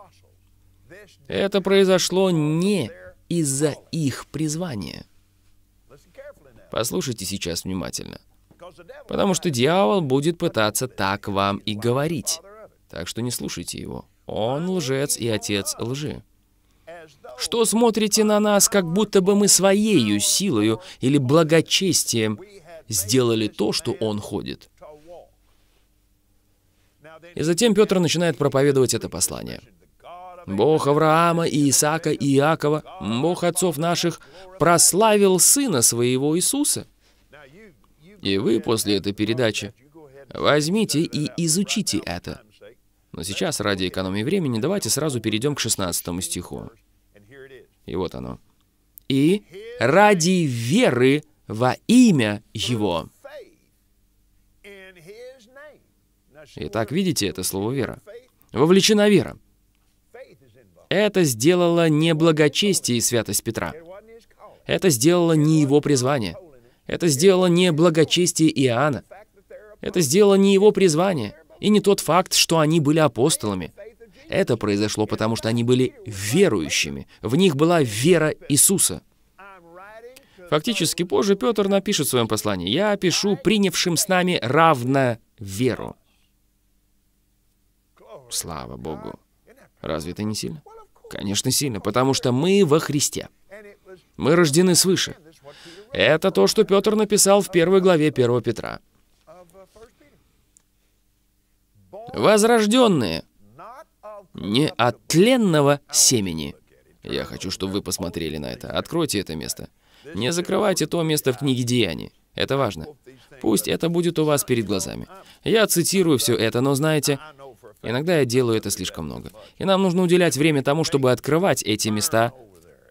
Это произошло не из-за их призвания. Послушайте сейчас внимательно. Потому что дьявол будет пытаться так вам и говорить. Так что не слушайте его. Он лжец и отец лжи что смотрите на нас, как будто бы мы своею силою или благочестием сделали то, что он ходит. И затем Петр начинает проповедовать это послание. Бог Авраама, и Исаака и Иакова, Бог отцов наших, прославил Сына Своего Иисуса. И вы после этой передачи возьмите и изучите это. Но сейчас, ради экономии времени, давайте сразу перейдем к 16 стиху. И вот оно. «И ради веры во имя Его». Итак, видите это слово «вера». Вовлечена вера. Это сделало не благочестие и святость Петра. Это сделало не его призвание. Это сделало не благочестие Иоанна. Это сделало не его призвание. И не тот факт, что они были апостолами. Это произошло потому, что они были верующими. В них была вера Иисуса. Фактически позже Петр напишет в своем послании, «Я пишу принявшим с нами равно веру». Слава Богу! Разве это не сильно? Конечно, сильно, потому что мы во Христе. Мы рождены свыше. Это то, что Петр написал в первой главе 1 Петра. Возрожденные не от тленного семени. Я хочу, чтобы вы посмотрели на это. Откройте это место. Не закрывайте то место в книге Деяний. Это важно. Пусть это будет у вас перед глазами. Я цитирую все это, но знаете, иногда я делаю это слишком много. И нам нужно уделять время тому, чтобы открывать эти места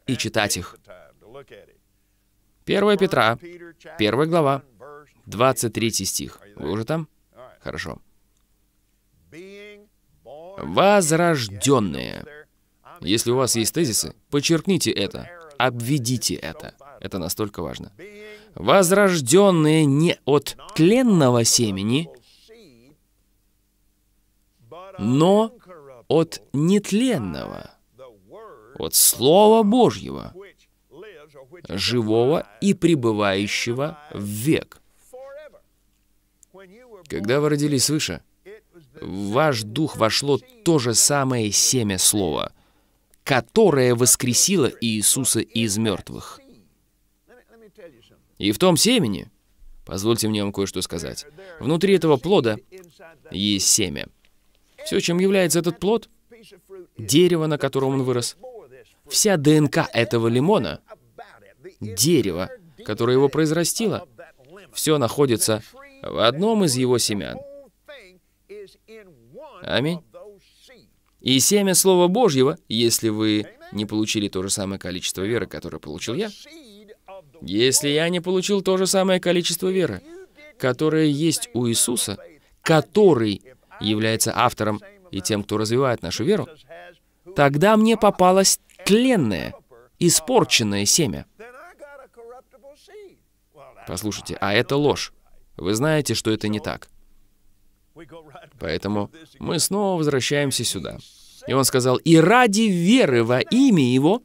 и читать их. 1 Петра, 1 глава, 23 стих. Вы уже там? Хорошо. Возрожденные. Если у вас есть тезисы, подчеркните это, обведите это. Это настолько важно. Возрожденные не от тленного семени, но от нетленного, от Слова Божьего, живого и пребывающего в век. Когда вы родились свыше, в ваш дух вошло то же самое семя слова, которое воскресило Иисуса из мертвых. И в том семени, позвольте мне вам кое-что сказать, внутри этого плода есть семя. Все, чем является этот плод, дерево, на котором он вырос, вся ДНК этого лимона, дерево, которое его произрастило, все находится в одном из его семян. Аминь. И семя Слова Божьего, если вы не получили то же самое количество веры, которое получил я, если я не получил то же самое количество веры, которое есть у Иисуса, который является автором и тем, кто развивает нашу веру, тогда мне попалось тленное, испорченное семя. Послушайте, а это ложь. Вы знаете, что это не так. Поэтому мы снова возвращаемся сюда. И он сказал, «И ради веры во имя Его,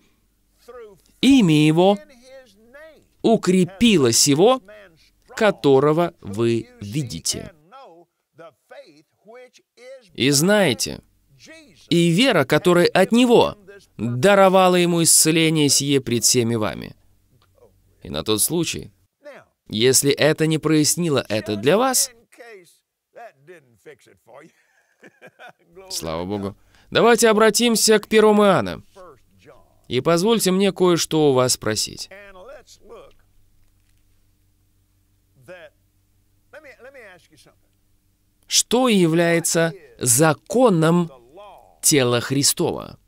имя Его укрепило сего, которого вы видите». И знаете, и вера, которая от Него даровала Ему исцеление сие пред всеми вами. И на тот случай, если это не прояснило это для вас, Слава Богу. Давайте обратимся к первому Иоанна. И позвольте мне кое-что у вас спросить. Что является законом тела Христова?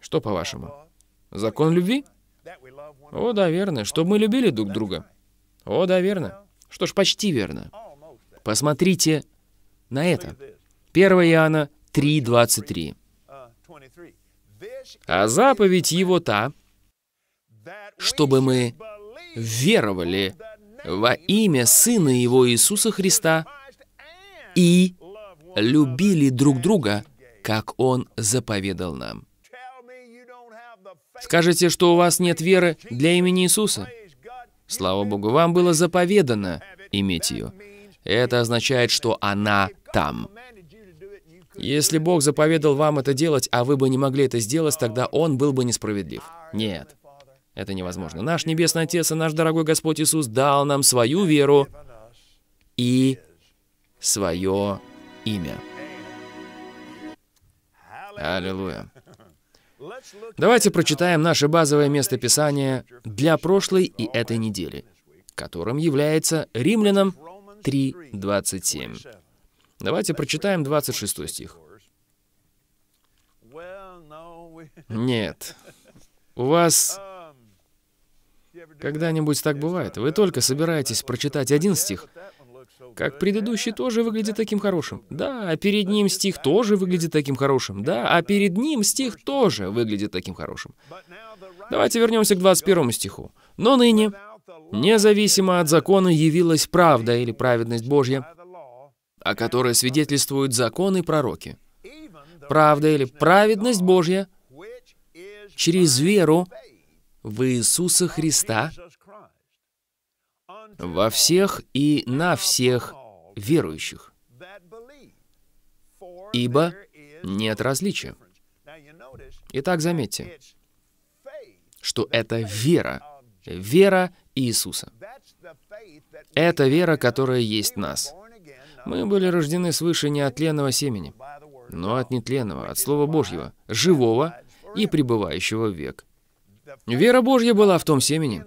Что по-вашему? Закон любви? О, да, верно. Чтобы мы любили друг друга. О, да, верно. Что ж, почти верно. Посмотрите на это. 1 Иоанна 3.23. А заповедь его та, чтобы мы веровали во имя Сына Его Иисуса Христа и любили друг друга, как Он заповедал нам. Скажете, что у вас нет веры для имени Иисуса? Слава Богу, вам было заповедано иметь ее. Это означает, что она там. Если Бог заповедал вам это делать, а вы бы не могли это сделать, тогда Он был бы несправедлив. Нет, это невозможно. Наш Небесный Отец и наш дорогой Господь Иисус дал нам свою веру и свое имя. Аллилуйя. Давайте прочитаем наше базовое местописание для прошлой и этой недели, которым является Римлянам 3.27. Давайте прочитаем 26 стих. Нет. У вас когда-нибудь так бывает? Вы только собираетесь прочитать один стих, как предыдущий тоже выглядит таким хорошим. Да, а перед ним стих тоже выглядит таким хорошим. Да, а перед ним стих тоже выглядит таким хорошим. Давайте вернемся к 21 стиху. «Но ныне, независимо от закона, явилась правда или праведность Божья, о которой свидетельствуют законы и пророки. Правда или праведность Божья через веру в Иисуса Христа, во всех и на всех верующих, ибо нет различия. Итак, заметьте, что это вера, вера Иисуса. Это вера, которая есть нас. Мы были рождены свыше не от тленного семени, но от нетленного, от Слова Божьего, живого и пребывающего в век. Вера Божья была в том семени,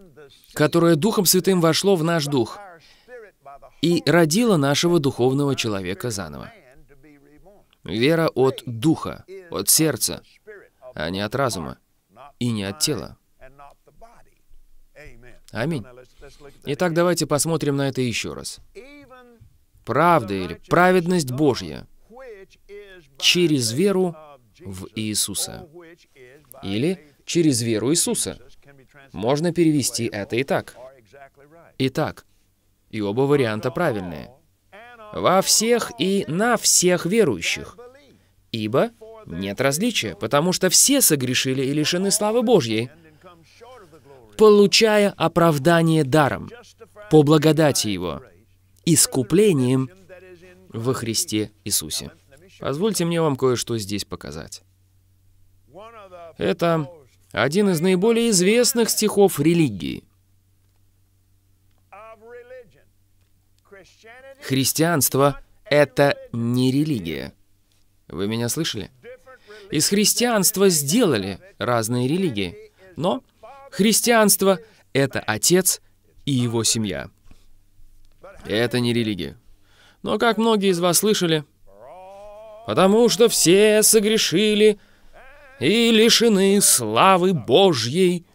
которое Духом Святым вошло в наш дух и родило нашего духовного человека заново. Вера от духа, от сердца, а не от разума и не от тела. Аминь. Итак, давайте посмотрим на это еще раз. Правда или праведность Божья через веру в Иисуса. Или через веру Иисуса. Можно перевести это и так. Итак, и оба варианта правильные. «Во всех и на всех верующих». Ибо нет различия, потому что все согрешили и лишены славы Божьей, получая оправдание даром, по благодати Его, искуплением во Христе Иисусе. Позвольте мне вам кое-что здесь показать. Это один из наиболее известных стихов религии. Христианство — это не религия. Вы меня слышали? Из христианства сделали разные религии, но христианство — это отец и его семья. Это не религия. Но, как многие из вас слышали, «Потому что все согрешили», и лишены славы Божьей.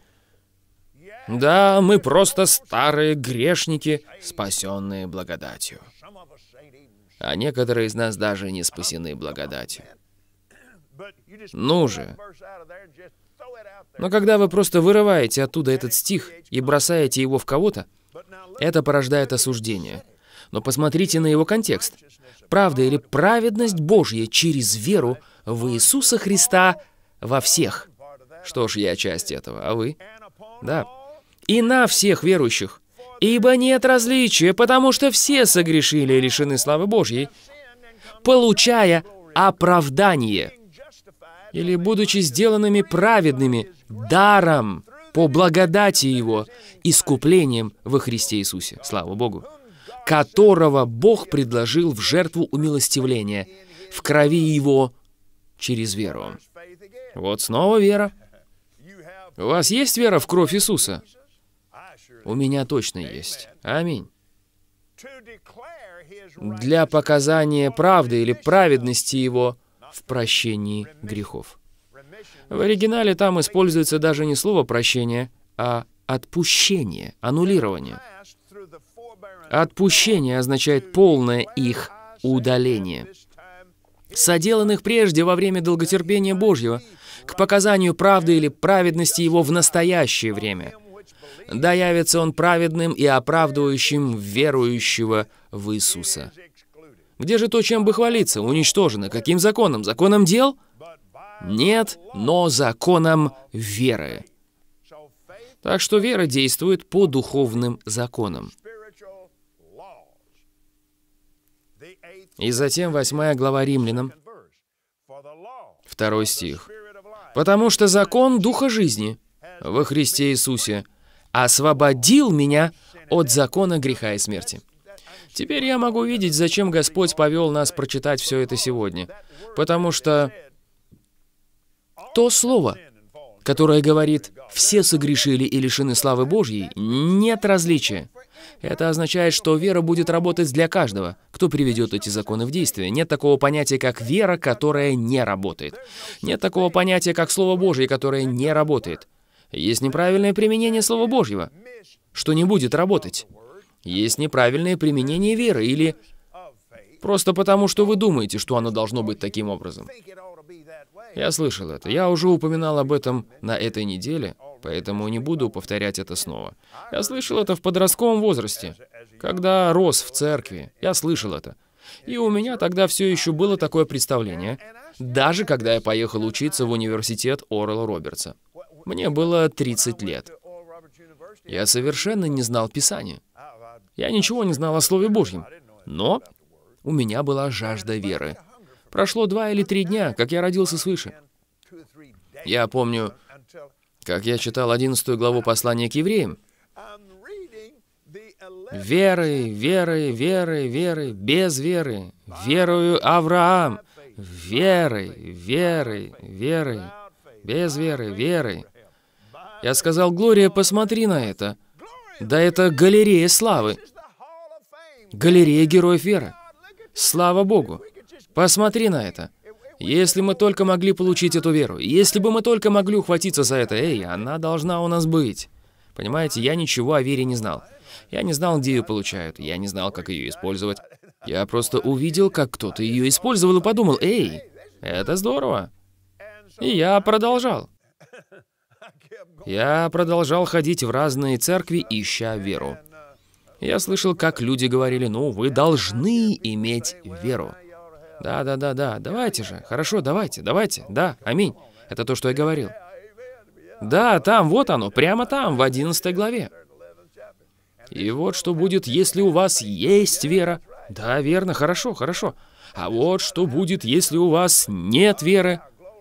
Да, мы просто старые грешники, спасенные благодатью. А некоторые из нас даже не спасены благодатью. Ну же. Но когда вы просто вырываете оттуда этот стих и бросаете его в кого-то, это порождает осуждение. Но посмотрите на его контекст. Правда или праведность Божья через веру в Иисуса Христа – во всех. Что ж, я часть этого. А вы? Да. И на всех верующих. Ибо нет различия, потому что все согрешили и лишены славы Божьей, получая оправдание, или будучи сделанными праведными даром по благодати Его, искуплением во Христе Иисусе, слава Богу, которого Бог предложил в жертву умилостивления в крови Его через веру. Вот снова вера. У вас есть вера в кровь Иисуса? У меня точно есть. Аминь. Для показания правды или праведности Его в прощении грехов. В оригинале там используется даже не слово «прощение», а «отпущение», «аннулирование». Отпущение означает полное их удаление соделанных прежде во время долготерпения Божьего, к показанию правды или праведности его в настоящее время. Да явится он праведным и оправдывающим верующего в Иисуса. Где же то, чем бы хвалиться? Уничтожено. Каким законом? Законом дел? Нет, но законом веры. Так что вера действует по духовным законам. И затем 8 глава Римлянам, 2 стих. «Потому что закон Духа жизни во Христе Иисусе освободил меня от закона греха и смерти». Теперь я могу видеть, зачем Господь повел нас прочитать все это сегодня. Потому что то слово, которое говорит «все согрешили и лишены славы Божьей», нет различия. Это означает, что вера будет работать для каждого, кто приведет эти законы в действие. Нет такого понятия, как вера, которая не работает. Нет такого понятия, как Слово Божье, которое не работает. Есть неправильное применение Слова Божьего, что не будет работать. Есть неправильное применение веры или просто потому, что вы думаете, что оно должно быть таким образом. Я слышал это. Я уже упоминал об этом на этой неделе, поэтому не буду повторять это снова. Я слышал это в подростковом возрасте, когда рос в церкви. Я слышал это. И у меня тогда все еще было такое представление, даже когда я поехал учиться в университет Орла Робертса. Мне было 30 лет. Я совершенно не знал Писания. Я ничего не знал о Слове Божьем. Но у меня была жажда веры. Прошло два или три дня, как я родился свыше. Я помню, как я читал 11 главу послания к евреям. «Верой, верой, верой, верой, без веры, верою Авраам, верой, верой, верой, без веры, верой». Я сказал, «Глория, посмотри на это». Да это галерея славы. Галерея героев веры. Слава Богу. Посмотри на это. Если мы только могли получить эту веру, если бы мы только могли ухватиться за это, эй, она должна у нас быть. Понимаете, я ничего о вере не знал. Я не знал, где ее получают, я не знал, как ее использовать. Я просто увидел, как кто-то ее использовал и подумал, эй, это здорово. И я продолжал. Я продолжал ходить в разные церкви, ища веру. Я слышал, как люди говорили, ну, вы должны иметь веру. Да, да, да, да, давайте же. Хорошо, давайте, давайте. Да, аминь. Это то, что я говорил. Да, там, вот оно, прямо там, в 11 главе. И вот что будет, если у вас есть вера. Да, верно, хорошо, хорошо. А вот что будет, если у вас нет веры.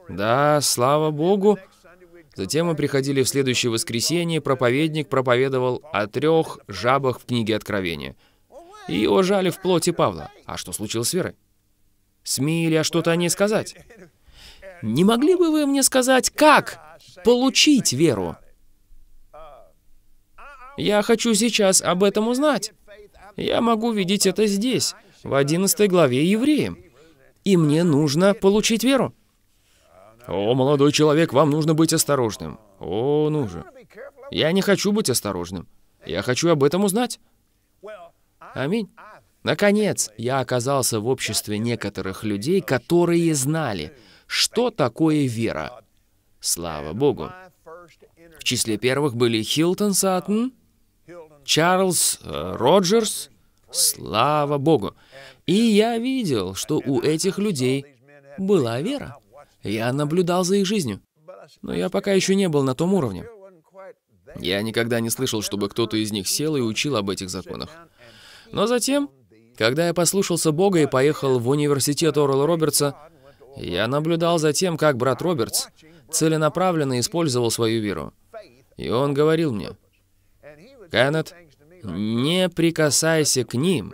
Да, слава Богу. Затем мы приходили в следующее воскресенье, проповедник проповедовал о трех жабах в книге Откровения. И о жале в плоти Павла. А что случилось с верой? Смею что-то о ней сказать? Не могли бы вы мне сказать, как получить веру? Я хочу сейчас об этом узнать. Я могу видеть это здесь, в 11 главе Евреям. И мне нужно получить веру. О, молодой человек, вам нужно быть осторожным. О, ну же. Я не хочу быть осторожным. Я хочу об этом узнать. Аминь. Наконец, я оказался в обществе некоторых людей, которые знали, что такое вера. Слава Богу. В числе первых были Хилтон Саттон, Чарльз э, Роджерс, слава Богу. И я видел, что у этих людей была вера. Я наблюдал за их жизнью. Но я пока еще не был на том уровне. Я никогда не слышал, чтобы кто-то из них сел и учил об этих законах. Но затем когда я послушался Бога и поехал в университет Орла Робертса, я наблюдал за тем, как брат Робертс целенаправленно использовал свою веру. И он говорил мне, «Кеннет, не прикасайся к ним,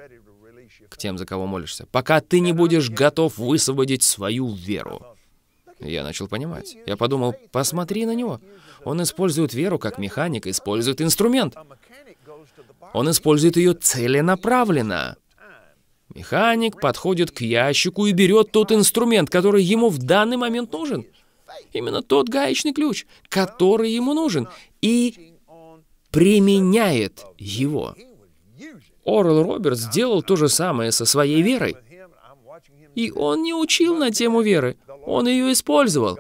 к тем, за кого молишься, пока ты не будешь готов высвободить свою веру». Я начал понимать. Я подумал, посмотри на него. Он использует веру как механик, использует инструмент. Он использует ее целенаправленно. Механик подходит к ящику и берет тот инструмент, который ему в данный момент нужен. Именно тот гаечный ключ, который ему нужен, и применяет его. Орл Робертс сделал то же самое со своей верой. И он не учил на тему веры, он ее использовал.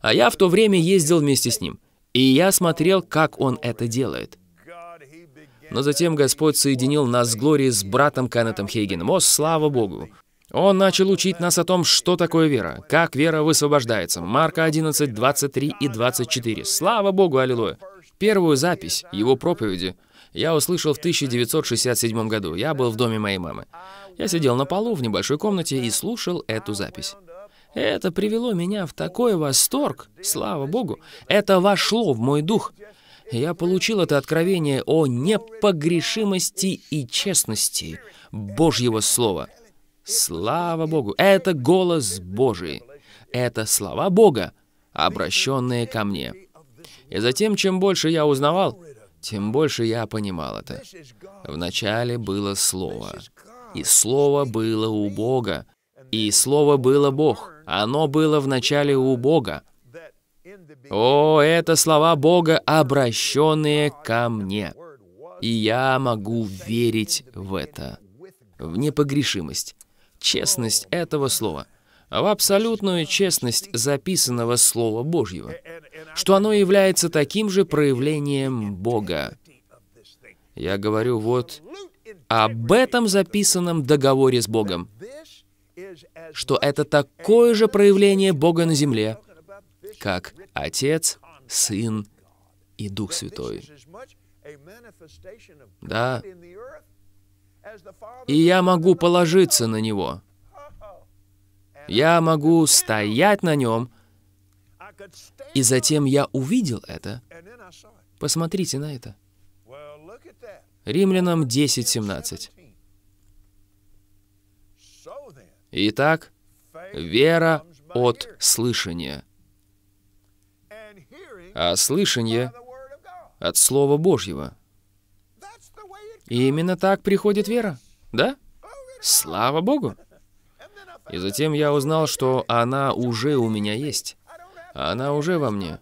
А я в то время ездил вместе с ним, и я смотрел, как он это делает. Но затем Господь соединил нас с Глорией с братом Кеннетом Хейгеном. О, слава Богу! Он начал учить нас о том, что такое вера, как вера высвобождается. Марка 11, 23 и 24. Слава Богу, аллилуйя! Первую запись его проповеди я услышал в 1967 году. Я был в доме моей мамы. Я сидел на полу в небольшой комнате и слушал эту запись. Это привело меня в такой восторг, слава Богу. Это вошло в мой дух я получил это откровение о непогрешимости и честности Божьего Слова. Слава Богу! Это голос Божий. Это слова Бога, обращенные ко мне. И затем, чем больше я узнавал, тем больше я понимал это. Вначале было Слово. И Слово было у Бога. И Слово было Бог. Оно было вначале у Бога. О, это слова Бога, обращенные ко мне. И я могу верить в это. В непогрешимость, честность этого слова, в абсолютную честность записанного Слова Божьего, что оно является таким же проявлением Бога. Я говорю вот об этом записанном договоре с Богом, что это такое же проявление Бога на земле, как Отец, Сын и Дух Святой. Да. И я могу положиться на Него. Я могу стоять на Нем. И затем я увидел это. Посмотрите на это. Римлянам 10.17. Итак, вера от слышания – а слышание от Слова Божьего. И именно так приходит вера, да? Слава Богу! И затем я узнал, что она уже у меня есть. Она уже во мне.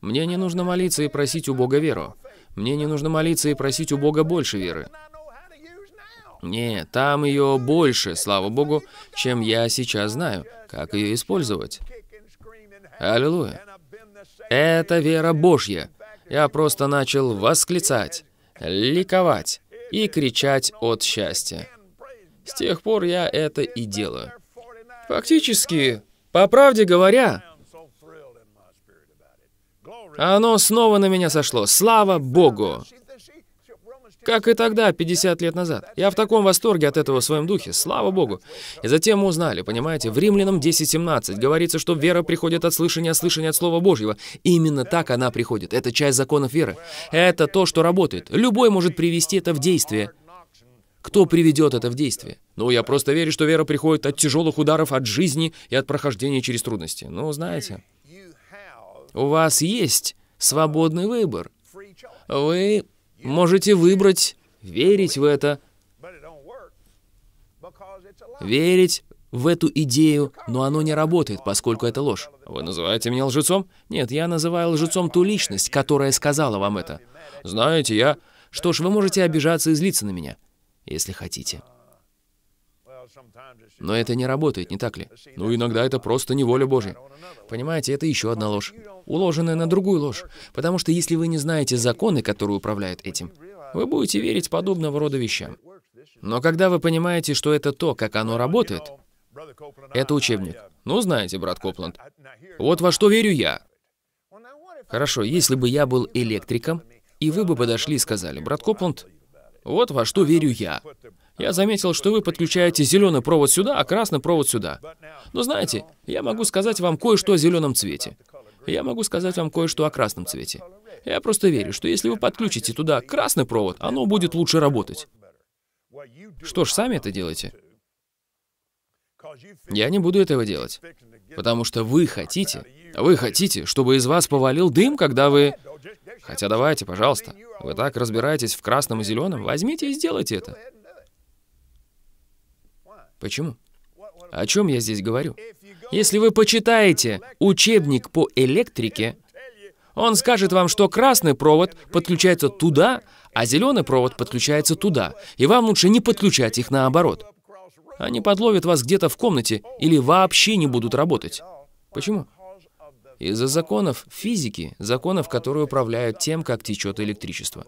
Мне не нужно молиться и просить у Бога веру. Мне не нужно молиться и просить у Бога больше веры. Нет, там ее больше, слава Богу, чем я сейчас знаю, как ее использовать. Аллилуйя. Это вера Божья. Я просто начал восклицать, ликовать и кричать от счастья. С тех пор я это и делаю. Фактически, по правде говоря, оно снова на меня сошло. Слава Богу! Как и тогда, 50 лет назад. Я в таком восторге от этого в своем духе, слава Богу. И затем мы узнали, понимаете, в Римлянам 10.17 говорится, что вера приходит от слышания, от слышания от Слова Божьего. Именно так она приходит. Это часть законов веры. Это то, что работает. Любой может привести это в действие. Кто приведет это в действие? Ну, я просто верю, что вера приходит от тяжелых ударов, от жизни и от прохождения через трудности. Ну, знаете, у вас есть свободный выбор. Вы Можете выбрать, верить в это, верить в эту идею, но оно не работает, поскольку это ложь. Вы называете меня лжецом? Нет, я называю лжецом ту личность, которая сказала вам это. Знаете, я... Что ж, вы можете обижаться и злиться на меня, если хотите. Но это не работает, не так ли? Ну, иногда это просто неволя Божья. Понимаете, это еще одна ложь, уложенная на другую ложь. Потому что если вы не знаете законы, которые управляют этим, вы будете верить подобного рода вещам. Но когда вы понимаете, что это то, как оно работает, это учебник. Ну, знаете, брат Копланд, вот во что верю я. Хорошо, если бы я был электриком, и вы бы подошли и сказали, брат Копланд, вот во что верю я. Я заметил, что вы подключаете зеленый провод сюда, а красный провод сюда. Но знаете, я могу сказать вам кое-что о зеленом цвете. Я могу сказать вам кое-что о красном цвете. Я просто верю, что если вы подключите туда красный провод, оно будет лучше работать. Что ж, сами это делайте. Я не буду этого делать, потому что вы хотите, вы хотите, чтобы из вас повалил дым, когда вы... Хотя давайте, пожалуйста. Вы так разбираетесь в красном и зеленом. Возьмите и сделайте это. Почему? О чем я здесь говорю? Если вы почитаете учебник по электрике, он скажет вам, что красный провод подключается туда, а зеленый провод подключается туда, и вам лучше не подключать их наоборот. Они подловят вас где-то в комнате или вообще не будут работать. Почему? Из-за законов физики, законов, которые управляют тем, как течет электричество.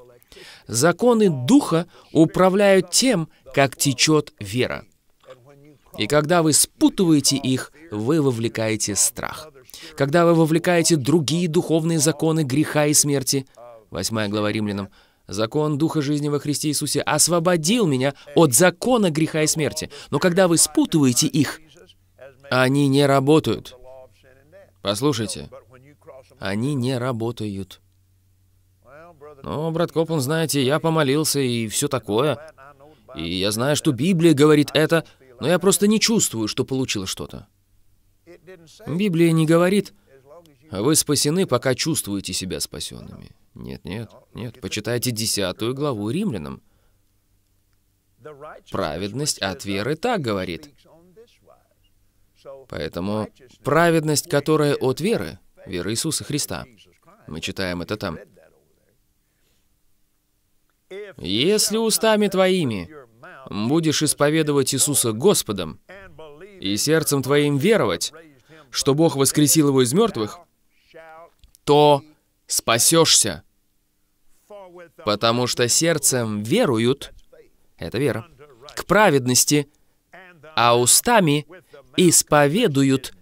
Законы духа управляют тем, как течет вера. И когда вы спутываете их, вы вовлекаете страх. Когда вы вовлекаете другие духовные законы греха и смерти, 8 глава Римлянам, Закон Духа жизни во Христе Иисусе освободил меня от закона греха и смерти. Но когда вы спутываете их, они не работают. Послушайте, они не работают. Но, брат Коплан, знаете, я помолился и все такое. И я знаю, что Библия говорит это, но я просто не чувствую, что получил что-то. Библия не говорит, вы спасены, пока чувствуете себя спасенными. Нет, нет, нет. Почитайте десятую главу римлянам. Праведность от веры так говорит. Поэтому праведность, которая от веры, веры Иисуса Христа. Мы читаем это там. «Если устами твоими будешь исповедовать Иисуса Господом и сердцем твоим веровать, что Бог воскресил его из мертвых, то спасешься, потому что сердцем веруют, это вера, к праведности, а устами исповедуют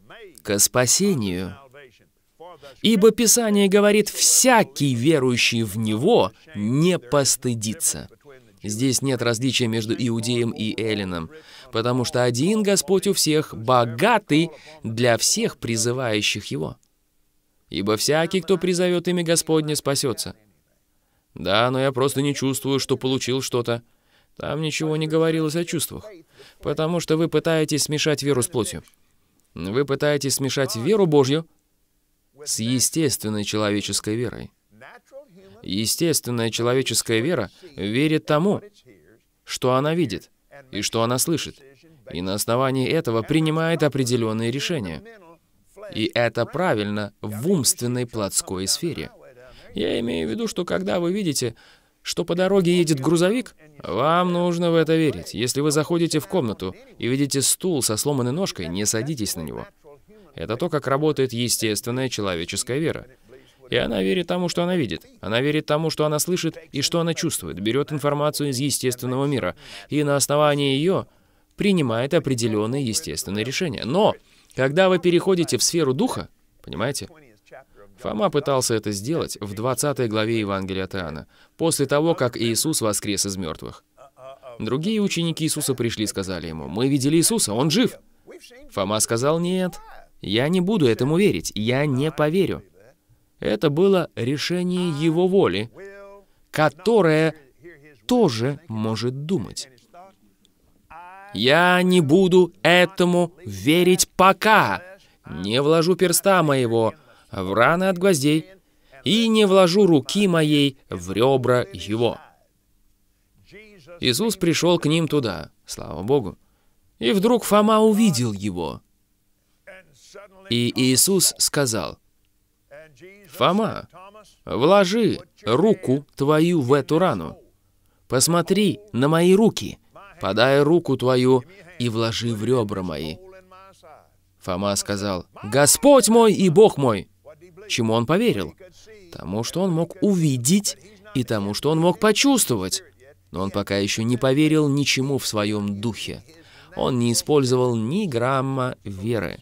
ко спасению. Ибо Писание говорит, всякий верующий в Него не постыдится. Здесь нет различия между Иудеем и Эллином, потому что один Господь у всех богатый для всех призывающих Его. Ибо всякий, кто призовет имя Господне, спасется. Да, но я просто не чувствую, что получил что-то. Там ничего не говорилось о чувствах, потому что вы пытаетесь смешать веру с плотью. Вы пытаетесь смешать веру Божью с естественной человеческой верой. Естественная человеческая вера верит тому, что она видит и что она слышит, и на основании этого принимает определенные решения. И это правильно в умственной плотской сфере. Я имею в виду, что когда вы видите, что по дороге едет грузовик? Вам нужно в это верить. Если вы заходите в комнату и видите стул со сломанной ножкой, не садитесь на него. Это то, как работает естественная человеческая вера. И она верит тому, что она видит. Она верит тому, что она слышит и что она чувствует, берет информацию из естественного мира и на основании ее принимает определенные естественные решения. Но, когда вы переходите в сферу духа, понимаете, Фома пытался это сделать в 20 главе Евангелия от после того, как Иисус воскрес из мертвых. Другие ученики Иисуса пришли и сказали ему, «Мы видели Иисуса, Он жив!» Фома сказал, «Нет, я не буду этому верить, я не поверю». Это было решение его воли, которое тоже может думать. «Я не буду этому верить пока не вложу перста моего в раны от гвоздей, и не вложу руки моей в ребра его». Иисус пришел к ним туда, слава Богу. И вдруг Фома увидел его. И Иисус сказал, «Фома, вложи руку твою в эту рану. Посмотри на мои руки, подай руку твою и вложи в ребра мои». Фома сказал, «Господь мой и Бог мой!» Чему он поверил? Тому, что он мог увидеть и тому, что он мог почувствовать. Но он пока еще не поверил ничему в своем духе. Он не использовал ни грамма веры.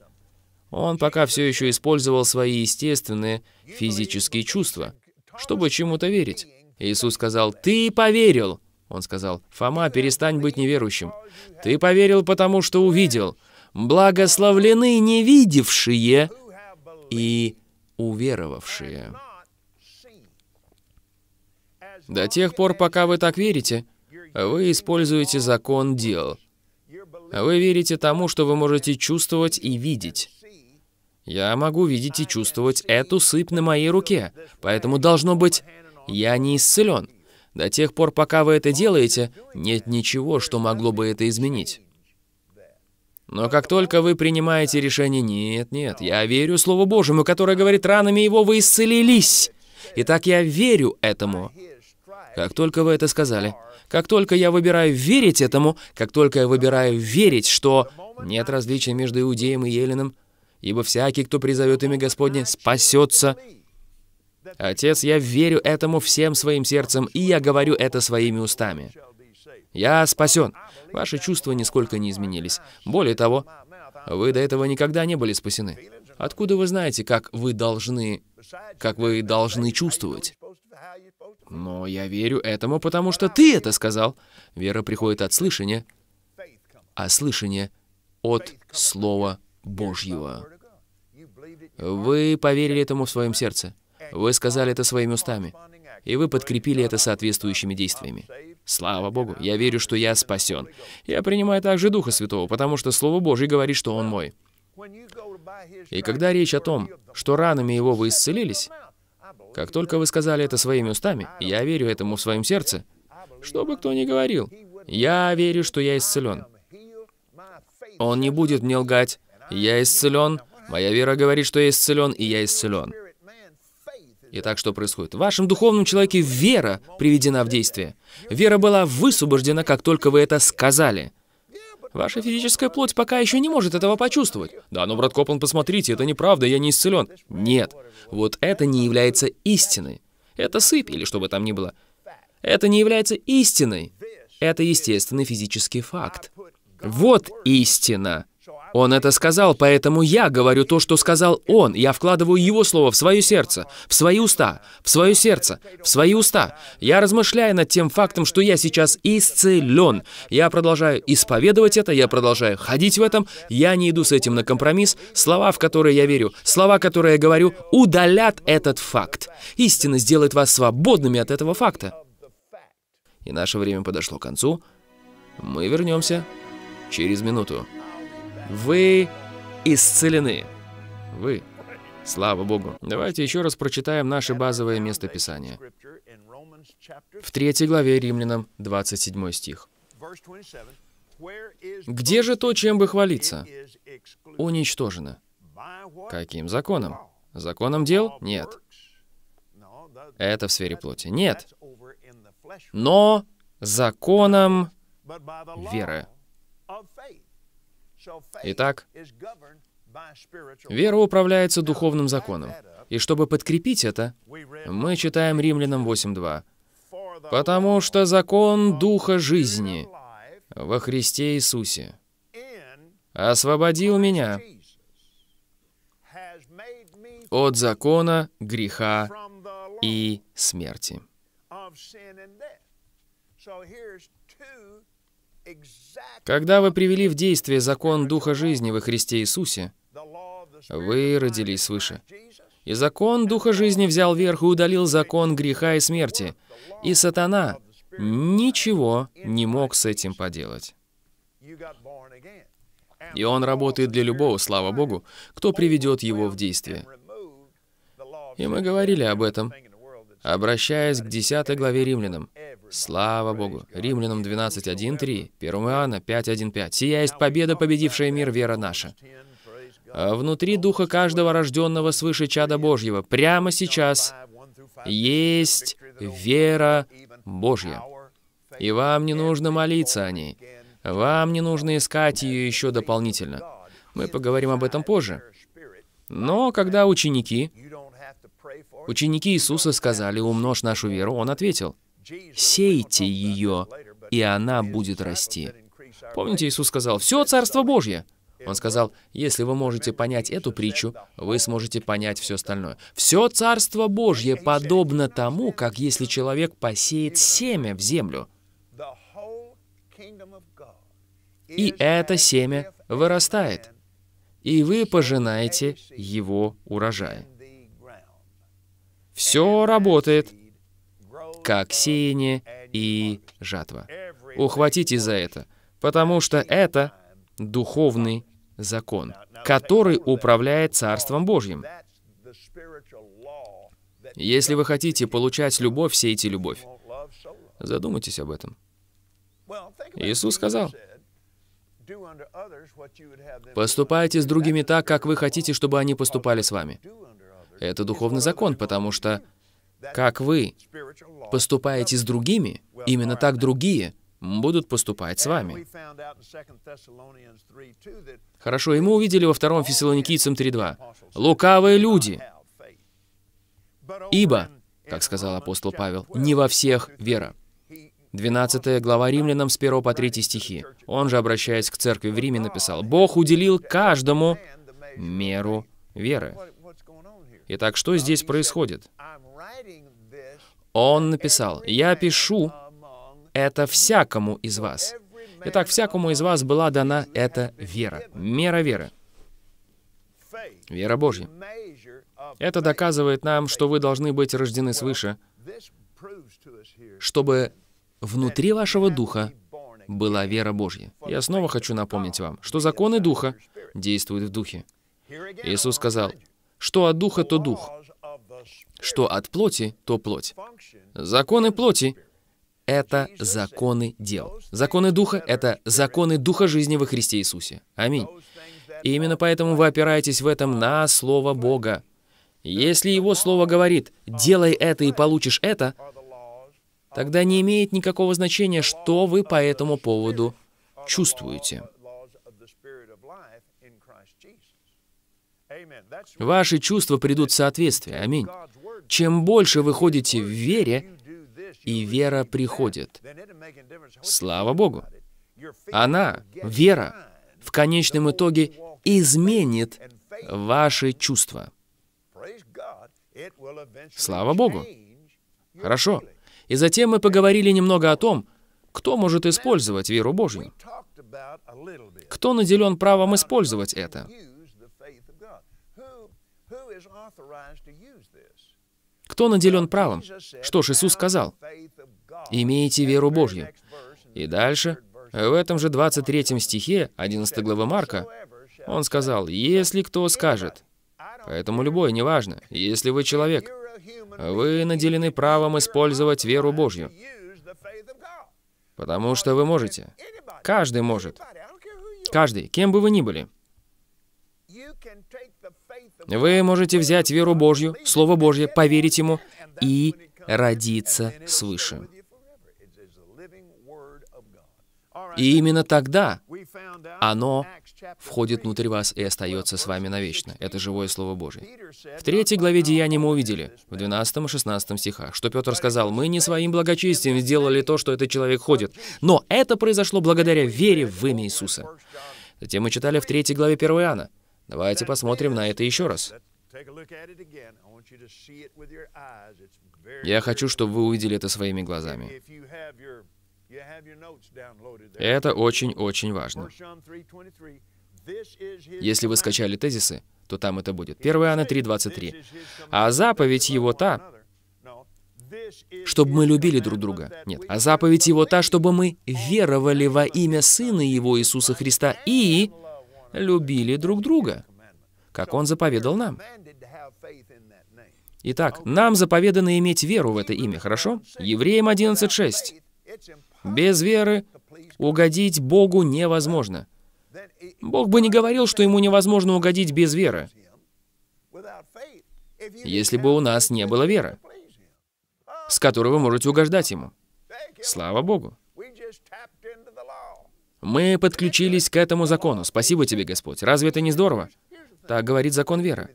Он пока все еще использовал свои естественные физические чувства, чтобы чему-то верить. Иисус сказал, «Ты поверил!» Он сказал, «Фома, перестань быть неверующим. Ты поверил, потому что увидел. Благословлены невидевшие и уверовавшие. До тех пор, пока вы так верите, вы используете закон дел. Вы верите тому, что вы можете чувствовать и видеть. Я могу видеть и чувствовать эту сыпь на моей руке, поэтому должно быть, я не исцелен. До тех пор, пока вы это делаете, нет ничего, что могло бы это изменить. Но как только вы принимаете решение «нет, нет, я верю Слову Божьему, которое говорит, ранами его вы исцелились». Итак, я верю этому. Как только вы это сказали, как только я выбираю верить этому, как только я выбираю верить, что нет различия между иудеем и еленом, ибо всякий, кто призовет имя Господне, спасется. Отец, я верю этому всем своим сердцем, и я говорю это своими устами. Я спасен. Ваши чувства нисколько не изменились. Более того, вы до этого никогда не были спасены. Откуда вы знаете, как вы должны... как вы должны чувствовать? Но я верю этому, потому что ты это сказал. Вера приходит от слышания, а слышание от Слова Божьего. Вы поверили этому в своем сердце. Вы сказали это своими устами и вы подкрепили это соответствующими действиями. Слава Богу, я верю, что я спасен. Я принимаю также Духа Святого, потому что Слово Божье говорит, что Он мой. И когда речь о том, что ранами Его вы исцелились, как только вы сказали это своими устами, я верю этому в своем сердце, что бы кто ни говорил, я верю, что я исцелен. Он не будет мне лгать. Я исцелен. Моя вера говорит, что я исцелен, и я исцелен. Итак, что происходит? В вашем духовном человеке вера приведена в действие. Вера была высвобождена, как только вы это сказали. Ваша физическая плоть пока еще не может этого почувствовать. Да, но, брат Коплан, посмотрите, это неправда, я не исцелен. Нет, вот это не является истиной. Это сыпь, или что бы там ни было. Это не является истиной. Это естественный физический факт. Вот истина. Он это сказал, поэтому я говорю то, что сказал он. Я вкладываю его слово в свое сердце, в свои уста, в свое сердце, в свои уста. Я размышляю над тем фактом, что я сейчас исцелен. Я продолжаю исповедовать это, я продолжаю ходить в этом, я не иду с этим на компромисс. Слова, в которые я верю, слова, которые я говорю, удалят этот факт. Истина сделает вас свободными от этого факта. И наше время подошло к концу. Мы вернемся через минуту. Вы исцелены. Вы. Слава Богу. Давайте еще раз прочитаем наше базовое местописание. В 3 главе Римлянам, 27 стих. «Где же то, чем бы хвалиться?» Уничтожено. Каким законом? Законом дел? Нет. Это в сфере плоти. Нет. Но законом веры. Итак, вера управляется духовным законом. И чтобы подкрепить это, мы читаем Римлянам 8.2. «Потому что закон Духа жизни во Христе Иисусе освободил меня от закона, греха и смерти». Когда вы привели в действие закон Духа жизни во Христе Иисусе, вы родились свыше. И закон Духа жизни взял верх и удалил закон греха и смерти. И сатана ничего не мог с этим поделать. И он работает для любого, слава Богу, кто приведет его в действие. И мы говорили об этом. Обращаясь к 10 главе римлянам, слава Богу, римлянам 12.1.3, 1 Иоанна 5.1.5, «Сия есть победа, победившая мир, вера наша». А внутри духа каждого рожденного свыше чада Божьего прямо сейчас есть вера Божья. И вам не нужно молиться о ней. Вам не нужно искать ее еще дополнительно. Мы поговорим об этом позже. Но когда ученики Ученики Иисуса сказали, умножь нашу веру. Он ответил, сейте ее, и она будет расти. Помните, Иисус сказал, все Царство Божье. Он сказал, если вы можете понять эту притчу, вы сможете понять все остальное. Все Царство Божье подобно тому, как если человек посеет семя в землю. И это семя вырастает, и вы пожинаете его урожай. Все работает, как сеяние и жатва. Ухватите за это, потому что это духовный закон, который управляет Царством Божьим. Если вы хотите получать любовь, сейте любовь. Задумайтесь об этом. Иисус сказал, «Поступайте с другими так, как вы хотите, чтобы они поступали с вами». Это духовный закон, потому что как вы поступаете с другими, именно так другие будут поступать с вами. Хорошо, и мы увидели во втором Фессалоникийцам 3.2. «Лукавые люди, ибо, как сказал апостол Павел, не во всех вера». 12 глава Римлянам с 1 по 3 стихи. Он же, обращаясь к церкви в Риме, написал, «Бог уделил каждому меру веры». Итак, что здесь um, происходит? Он написал, «Я пишу это всякому из вас». Итак, всякому из вас была дана эта вера, мера веры. Вера Божья. Это доказывает нам, что вы должны быть рождены свыше, чтобы внутри вашего духа была вера Божья. Я снова хочу напомнить вам, что законы духа действуют в духе. Иисус сказал, что от духа, то дух. Что от плоти, то плоть. Законы плоти — это законы дел. Законы духа — это законы духа жизни во Христе Иисусе. Аминь. И именно поэтому вы опираетесь в этом на Слово Бога. Если Его Слово говорит «делай это и получишь это», тогда не имеет никакого значения, что вы по этому поводу чувствуете. Ваши чувства придут в соответствие. Аминь. Чем больше вы ходите в вере, и вера приходит. Слава Богу! Она, вера, в конечном итоге изменит ваши чувства. Слава Богу! Хорошо. И затем мы поговорили немного о том, кто может использовать веру Божью. Кто наделен правом использовать это? Кто наделен правом? Что ж, Иисус сказал, «Имейте веру Божью». И дальше, в этом же 23 стихе 11 главы Марка, он сказал, «Если кто скажет». Поэтому любой, неважно, если вы человек, вы наделены правом использовать веру Божью. Потому что вы можете. Каждый может. Каждый, кем бы вы ни были. Вы можете взять веру Божью, Слово Божье, поверить Ему и родиться свыше. И именно тогда оно входит внутрь вас и остается с вами навечно. Это живое Слово Божье. В третьей главе Деяний мы увидели, в 12 и 16 стихах, что Петр сказал, «Мы не своим благочестием сделали то, что этот человек ходит, но это произошло благодаря вере в имя Иисуса». Затем мы читали в третьей главе 1 Иоанна, Давайте посмотрим на это еще раз. Я хочу, чтобы вы увидели это своими глазами. Это очень-очень важно. Если вы скачали тезисы, то там это будет. 1 Иоанна 3.23. «А, «А заповедь его та, чтобы мы любили друг друга. Нет, а заповедь его та, чтобы мы веровали во имя Сына Его Иисуса Христа и любили друг друга, как Он заповедал нам. Итак, нам заповедано иметь веру в это имя, хорошо? Евреям 11.6. Без веры угодить Богу невозможно. Бог бы не говорил, что ему невозможно угодить без веры, если бы у нас не было веры, с которой вы можете угождать ему. Слава Богу! Мы подключились к этому закону. Спасибо тебе, Господь. Разве это не здорово? Так говорит закон веры.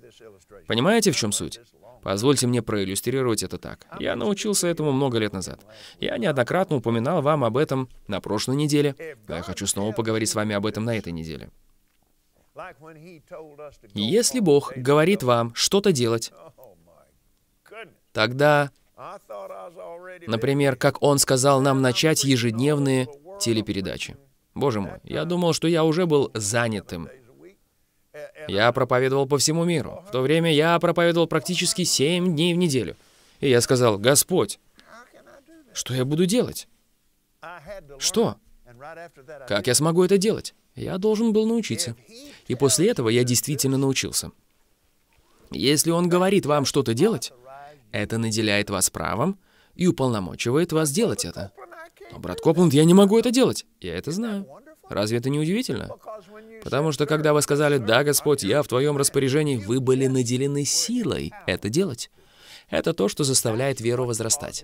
Понимаете, в чем суть? Позвольте мне проиллюстрировать это так. Я научился этому много лет назад. Я неоднократно упоминал вам об этом на прошлой неделе. Да, я хочу снова поговорить с вами об этом на этой неделе. Если Бог говорит вам что-то делать, тогда, например, как Он сказал нам начать ежедневные телепередачи. Боже мой, я думал, что я уже был занятым. Я проповедовал по всему миру. В то время я проповедовал практически семь дней в неделю. И я сказал, «Господь, что я буду делать? Что? Как я смогу это делать? Я должен был научиться. И после этого я действительно научился. Если Он говорит вам что-то делать, это наделяет вас правом и уполномочивает вас делать это. Но, брат Копланд, я не могу это делать. Я это знаю. Разве это не удивительно? Потому что, когда вы сказали «Да, Господь, я в Твоем распоряжении», вы были наделены силой это делать. Это то, что заставляет веру возрастать.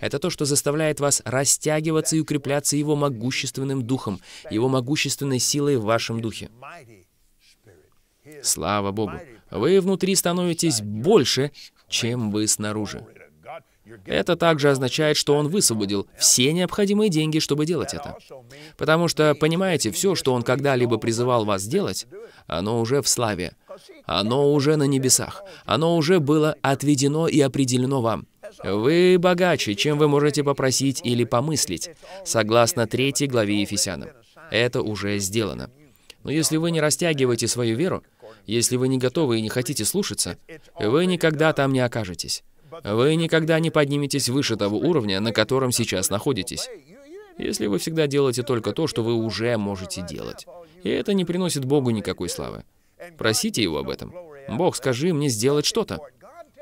Это то, что заставляет вас растягиваться и укрепляться Его могущественным духом, Его могущественной силой в вашем духе. Слава Богу! Вы внутри становитесь больше, чем вы снаружи. Это также означает, что он высвободил все необходимые деньги, чтобы делать это. Потому что, понимаете, все, что он когда-либо призывал вас делать, оно уже в славе, оно уже на небесах, оно уже было отведено и определено вам. Вы богаче, чем вы можете попросить или помыслить, согласно третьей главе Ефесянам. Это уже сделано. Но если вы не растягиваете свою веру, если вы не готовы и не хотите слушаться, вы никогда там не окажетесь. Вы никогда не подниметесь выше того уровня, на котором сейчас находитесь. Если вы всегда делаете только то, что вы уже можете делать. И это не приносит Богу никакой славы. Просите Его об этом. «Бог, скажи мне сделать что-то.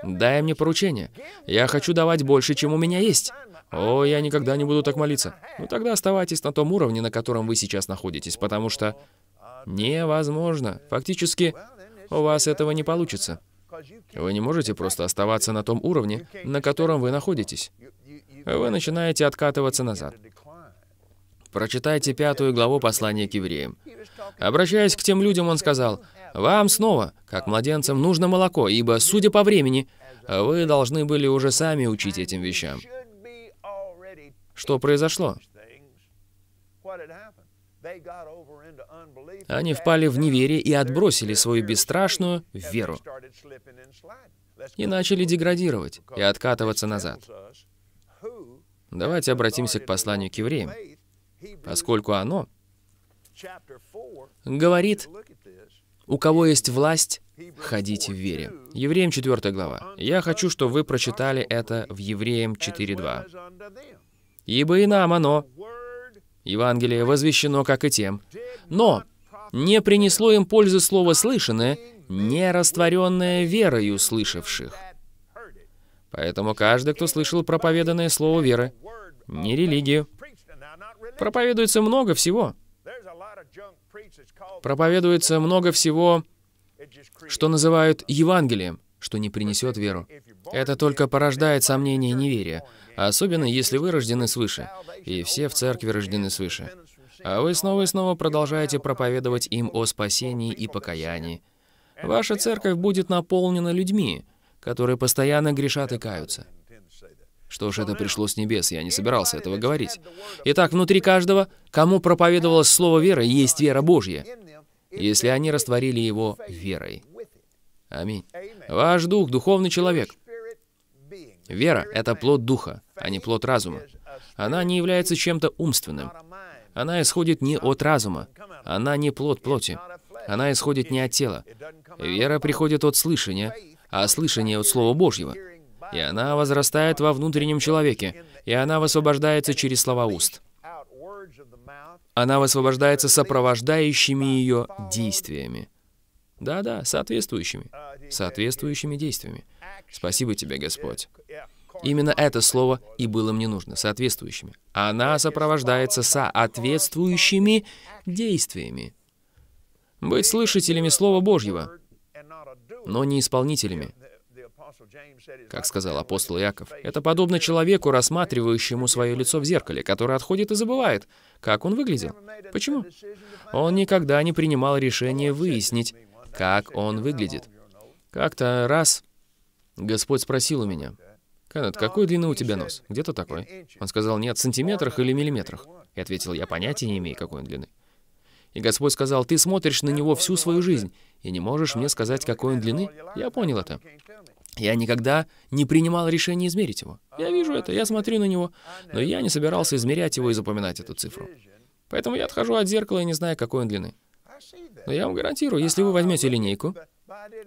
Дай мне поручение. Я хочу давать больше, чем у меня есть. О, я никогда не буду так молиться. Ну тогда оставайтесь на том уровне, на котором вы сейчас находитесь, потому что невозможно. Фактически, у вас этого не получится. Вы не можете просто оставаться на том уровне, на котором вы находитесь. Вы начинаете откатываться назад. Прочитайте пятую главу послания к евреям. Обращаясь к тем людям, он сказал, «Вам снова, как младенцам, нужно молоко, ибо, судя по времени, вы должны были уже сами учить этим вещам». Что произошло? Они впали в неверие и отбросили свою бесстрашную веру. И начали деградировать и откатываться назад. Давайте обратимся к посланию к евреям, поскольку оно говорит, у кого есть власть, ходите в вере. Евреям 4 глава. Я хочу, чтобы вы прочитали это в Евреям 4.2. «Ибо и нам оно, Евангелие, возвещено, как и тем. Но не принесло им пользы слово «слышанное», не растворенное верою слышавших. Поэтому каждый, кто слышал проповеданное слово веры, не религию, проповедуется много всего. Проповедуется много всего, что называют Евангелием, что не принесет веру. Это только порождает сомнения и неверие, особенно если вы рождены свыше, и все в церкви рождены свыше. А вы снова и снова продолжаете проповедовать им о спасении и покаянии. Ваша церковь будет наполнена людьми, которые постоянно грешат и каются. Что ж, это пришло с небес, я не собирался этого говорить. Итак, внутри каждого, кому проповедовалось слово веры, есть вера Божья, если они растворили его верой. Аминь. Ваш дух — духовный человек. Вера — это плод духа, а не плод разума. Она не является чем-то умственным. Она исходит не от разума. Она не плод плоти. Она исходит не от тела. Вера приходит от слышания, а слышание от Слова Божьего. И она возрастает во внутреннем человеке, и она высвобождается через слова уст. Она высвобождается сопровождающими ее действиями. Да-да, соответствующими. Соответствующими действиями. Спасибо тебе, Господь. Именно это слово и было мне нужно, соответствующими. Она сопровождается соответствующими действиями. Быть слышателями Слова Божьего, но не исполнителями. Как сказал апостол Яков, это подобно человеку, рассматривающему свое лицо в зеркале, который отходит и забывает, как он выглядел. Почему? Он никогда не принимал решение выяснить, как он выглядит. Как-то раз Господь спросил у меня, «Кеннет, какой длины у тебя нос? Где-то такой». Э, э, он сказал, «Нет, в сантиметрах или миллиметрах?» И ответил, «Я понятия не имею, какой он длины». И Господь сказал, «Ты смотришь на него всю свою жизнь и не можешь мне сказать, какой он длины?» Я понял это. Я никогда не принимал решение измерить его. Я вижу это, я смотрю на него, но я не собирался измерять его и запоминать эту цифру. Поэтому я отхожу от зеркала и не знаю, какой он длины. Но я вам гарантирую, если вы возьмете линейку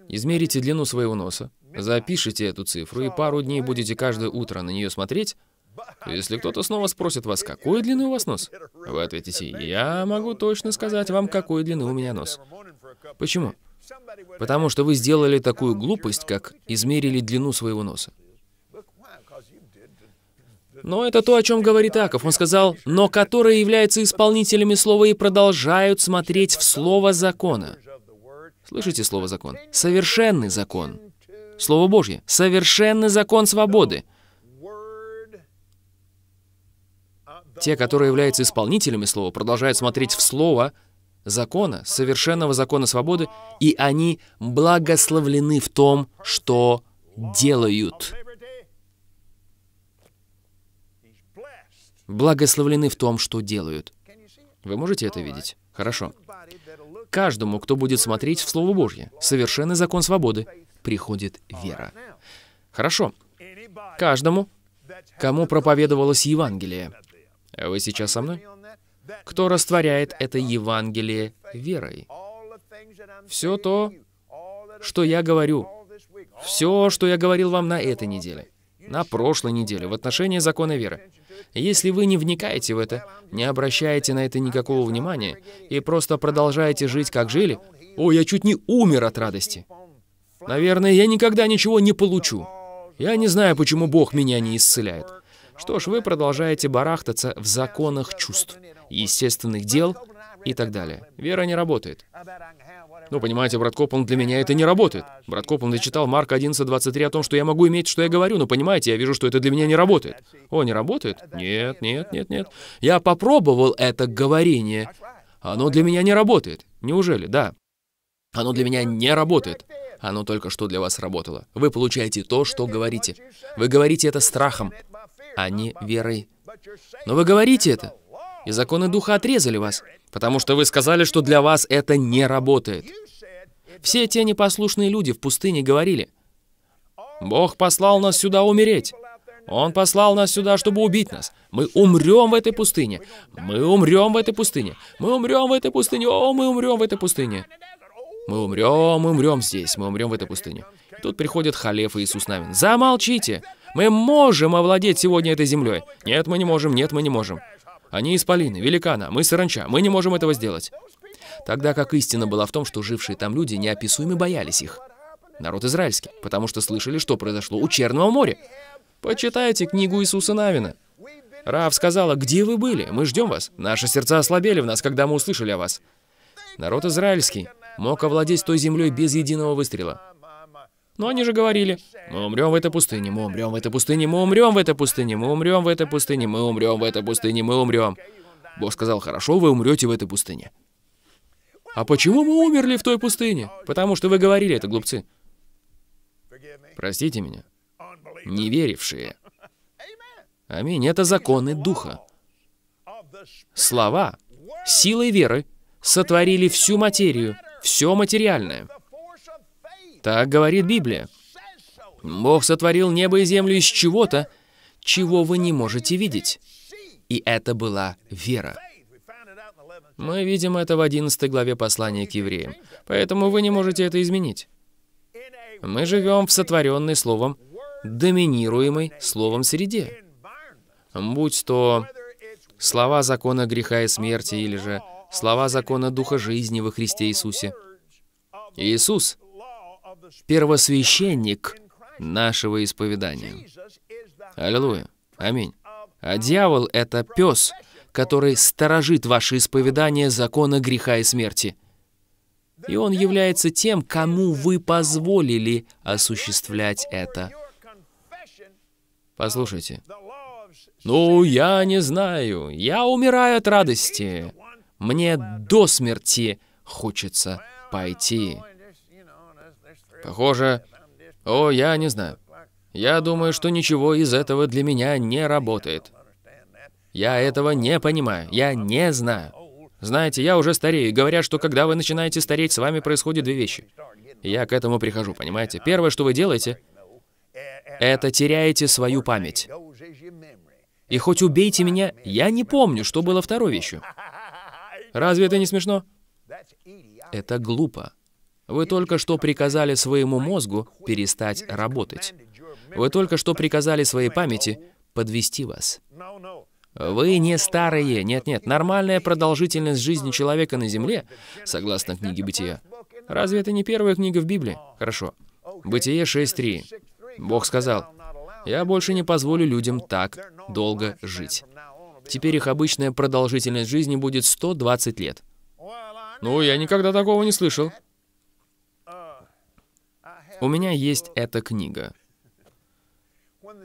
Измерите длину своего носа, запишите эту цифру и пару дней будете каждое утро на нее смотреть. Если кто-то снова спросит вас, какой длины у вас нос, вы ответите, я могу точно сказать вам, какой длины у меня нос. Почему? Потому что вы сделали такую глупость, как измерили длину своего носа. Но это то, о чем говорит Аков. Он сказал, но которые являются исполнителями слова и продолжают смотреть в слово закона. Слышите слово «закон»? Совершенный закон. Слово Божье. Совершенный закон свободы. Те, которые являются исполнителями слова, продолжают смотреть в слово закона, совершенного закона свободы, и они благословлены в том, что делают. Благословлены в том, что делают. Вы можете это видеть? Хорошо каждому, кто будет смотреть в Слово Божье. Совершенный закон свободы. Приходит вера. Хорошо. Каждому, кому проповедовалось Евангелие. Вы сейчас со мной? Кто растворяет это Евангелие верой? Все то, что я говорю, все, что я говорил вам на этой неделе, на прошлой неделе в отношении закона веры. Если вы не вникаете в это, не обращаете на это никакого внимания и просто продолжаете жить, как жили, «О, я чуть не умер от радости!» «Наверное, я никогда ничего не получу. Я не знаю, почему Бог меня не исцеляет». Что ж, вы продолжаете барахтаться в законах чувств, естественных дел и так далее. Вера не работает. Ну, понимаете, брат Копланд, для меня это не работает. Брат Копланд читал Марк 11.23 о том, что я могу иметь, что я говорю, но понимаете, я вижу, что это для меня не работает. О, не работает? Нет, нет, нет, нет. Я попробовал это говорение. Оно для меня не работает. Неужели? Да. Оно для меня не работает. Оно только что для вас работало. Вы получаете то, что говорите. Вы говорите это страхом, а не верой. Но вы говорите это и законы Духа отрезали вас, потому что вы сказали, что для вас это не работает. Все те непослушные люди в пустыне говорили, «Бог послал нас сюда умереть. Он послал нас сюда, чтобы убить нас. Мы умрем в этой пустыне. Мы умрем в этой пустыне. Мы умрем в этой пустыне. О, мы умрем в этой пустыне. Мы умрем, мы умрем здесь. Мы умрем в этой пустыне». тут приходит Халеф и Иисус Навин. «Замолчите! Мы можем овладеть сегодня этой землей. Нет, мы не можем. Нет, мы не можем. Они исполины, великана, мы саранча, мы не можем этого сделать. Тогда как истина была в том, что жившие там люди неописуемо боялись их. Народ израильский, потому что слышали, что произошло у Черного моря. Почитайте книгу Иисуса Навина. Рав сказала, где вы были? Мы ждем вас. Наши сердца ослабели в нас, когда мы услышали о вас. Народ израильский мог овладеть той землей без единого выстрела. Но они же говорили, мы умрем в этой пустыне, мы умрем в этой пустыне, мы умрем в этой пустыне, мы умрем в этой пустыне, мы умрем в этой пустыне, мы умрем. Бог сказал, хорошо, вы умрете в этой пустыне. А почему мы умерли в той пустыне? Потому что вы говорили это, глупцы. Простите меня. Неверившие. Аминь. Это законы Духа. Слова, силой веры сотворили всю материю, все материальное. Так говорит Библия. Бог сотворил небо и землю из чего-то, чего вы не можете видеть. И это была вера. Мы видим это в 11 главе послания к евреям. Поэтому вы не можете это изменить. Мы живем в сотворенной словом, доминируемой словом среде. Будь то слова закона греха и смерти, или же слова закона духа жизни во Христе Иисусе. Иисус первосвященник нашего исповедания. Аллилуйя. Аминь. А дьявол — это пес, который сторожит ваше исповедание закона греха и смерти. И он является тем, кому вы позволили осуществлять это. Послушайте. «Ну, я не знаю. Я умираю от радости. Мне до смерти хочется пойти». Похоже... О, я не знаю. Я думаю, что ничего из этого для меня не работает. Я этого не понимаю. Я не знаю. Знаете, я уже старею, говорят, что когда вы начинаете стареть, с вами происходят две вещи. я к этому прихожу, понимаете? Первое, что вы делаете, это теряете свою память. И хоть убейте меня, я не помню, что было второй вещью. Разве это не смешно? Это глупо. Вы только что приказали своему мозгу перестать работать. Вы только что приказали своей памяти подвести вас. Вы не старые. Нет-нет, нормальная продолжительность жизни человека на Земле, согласно книге Бытия. Разве это не первая книга в Библии? Хорошо. Бытие 6.3. Бог сказал, «Я больше не позволю людям так долго жить». Теперь их обычная продолжительность жизни будет 120 лет. Ну, я никогда такого не слышал. У меня есть эта книга.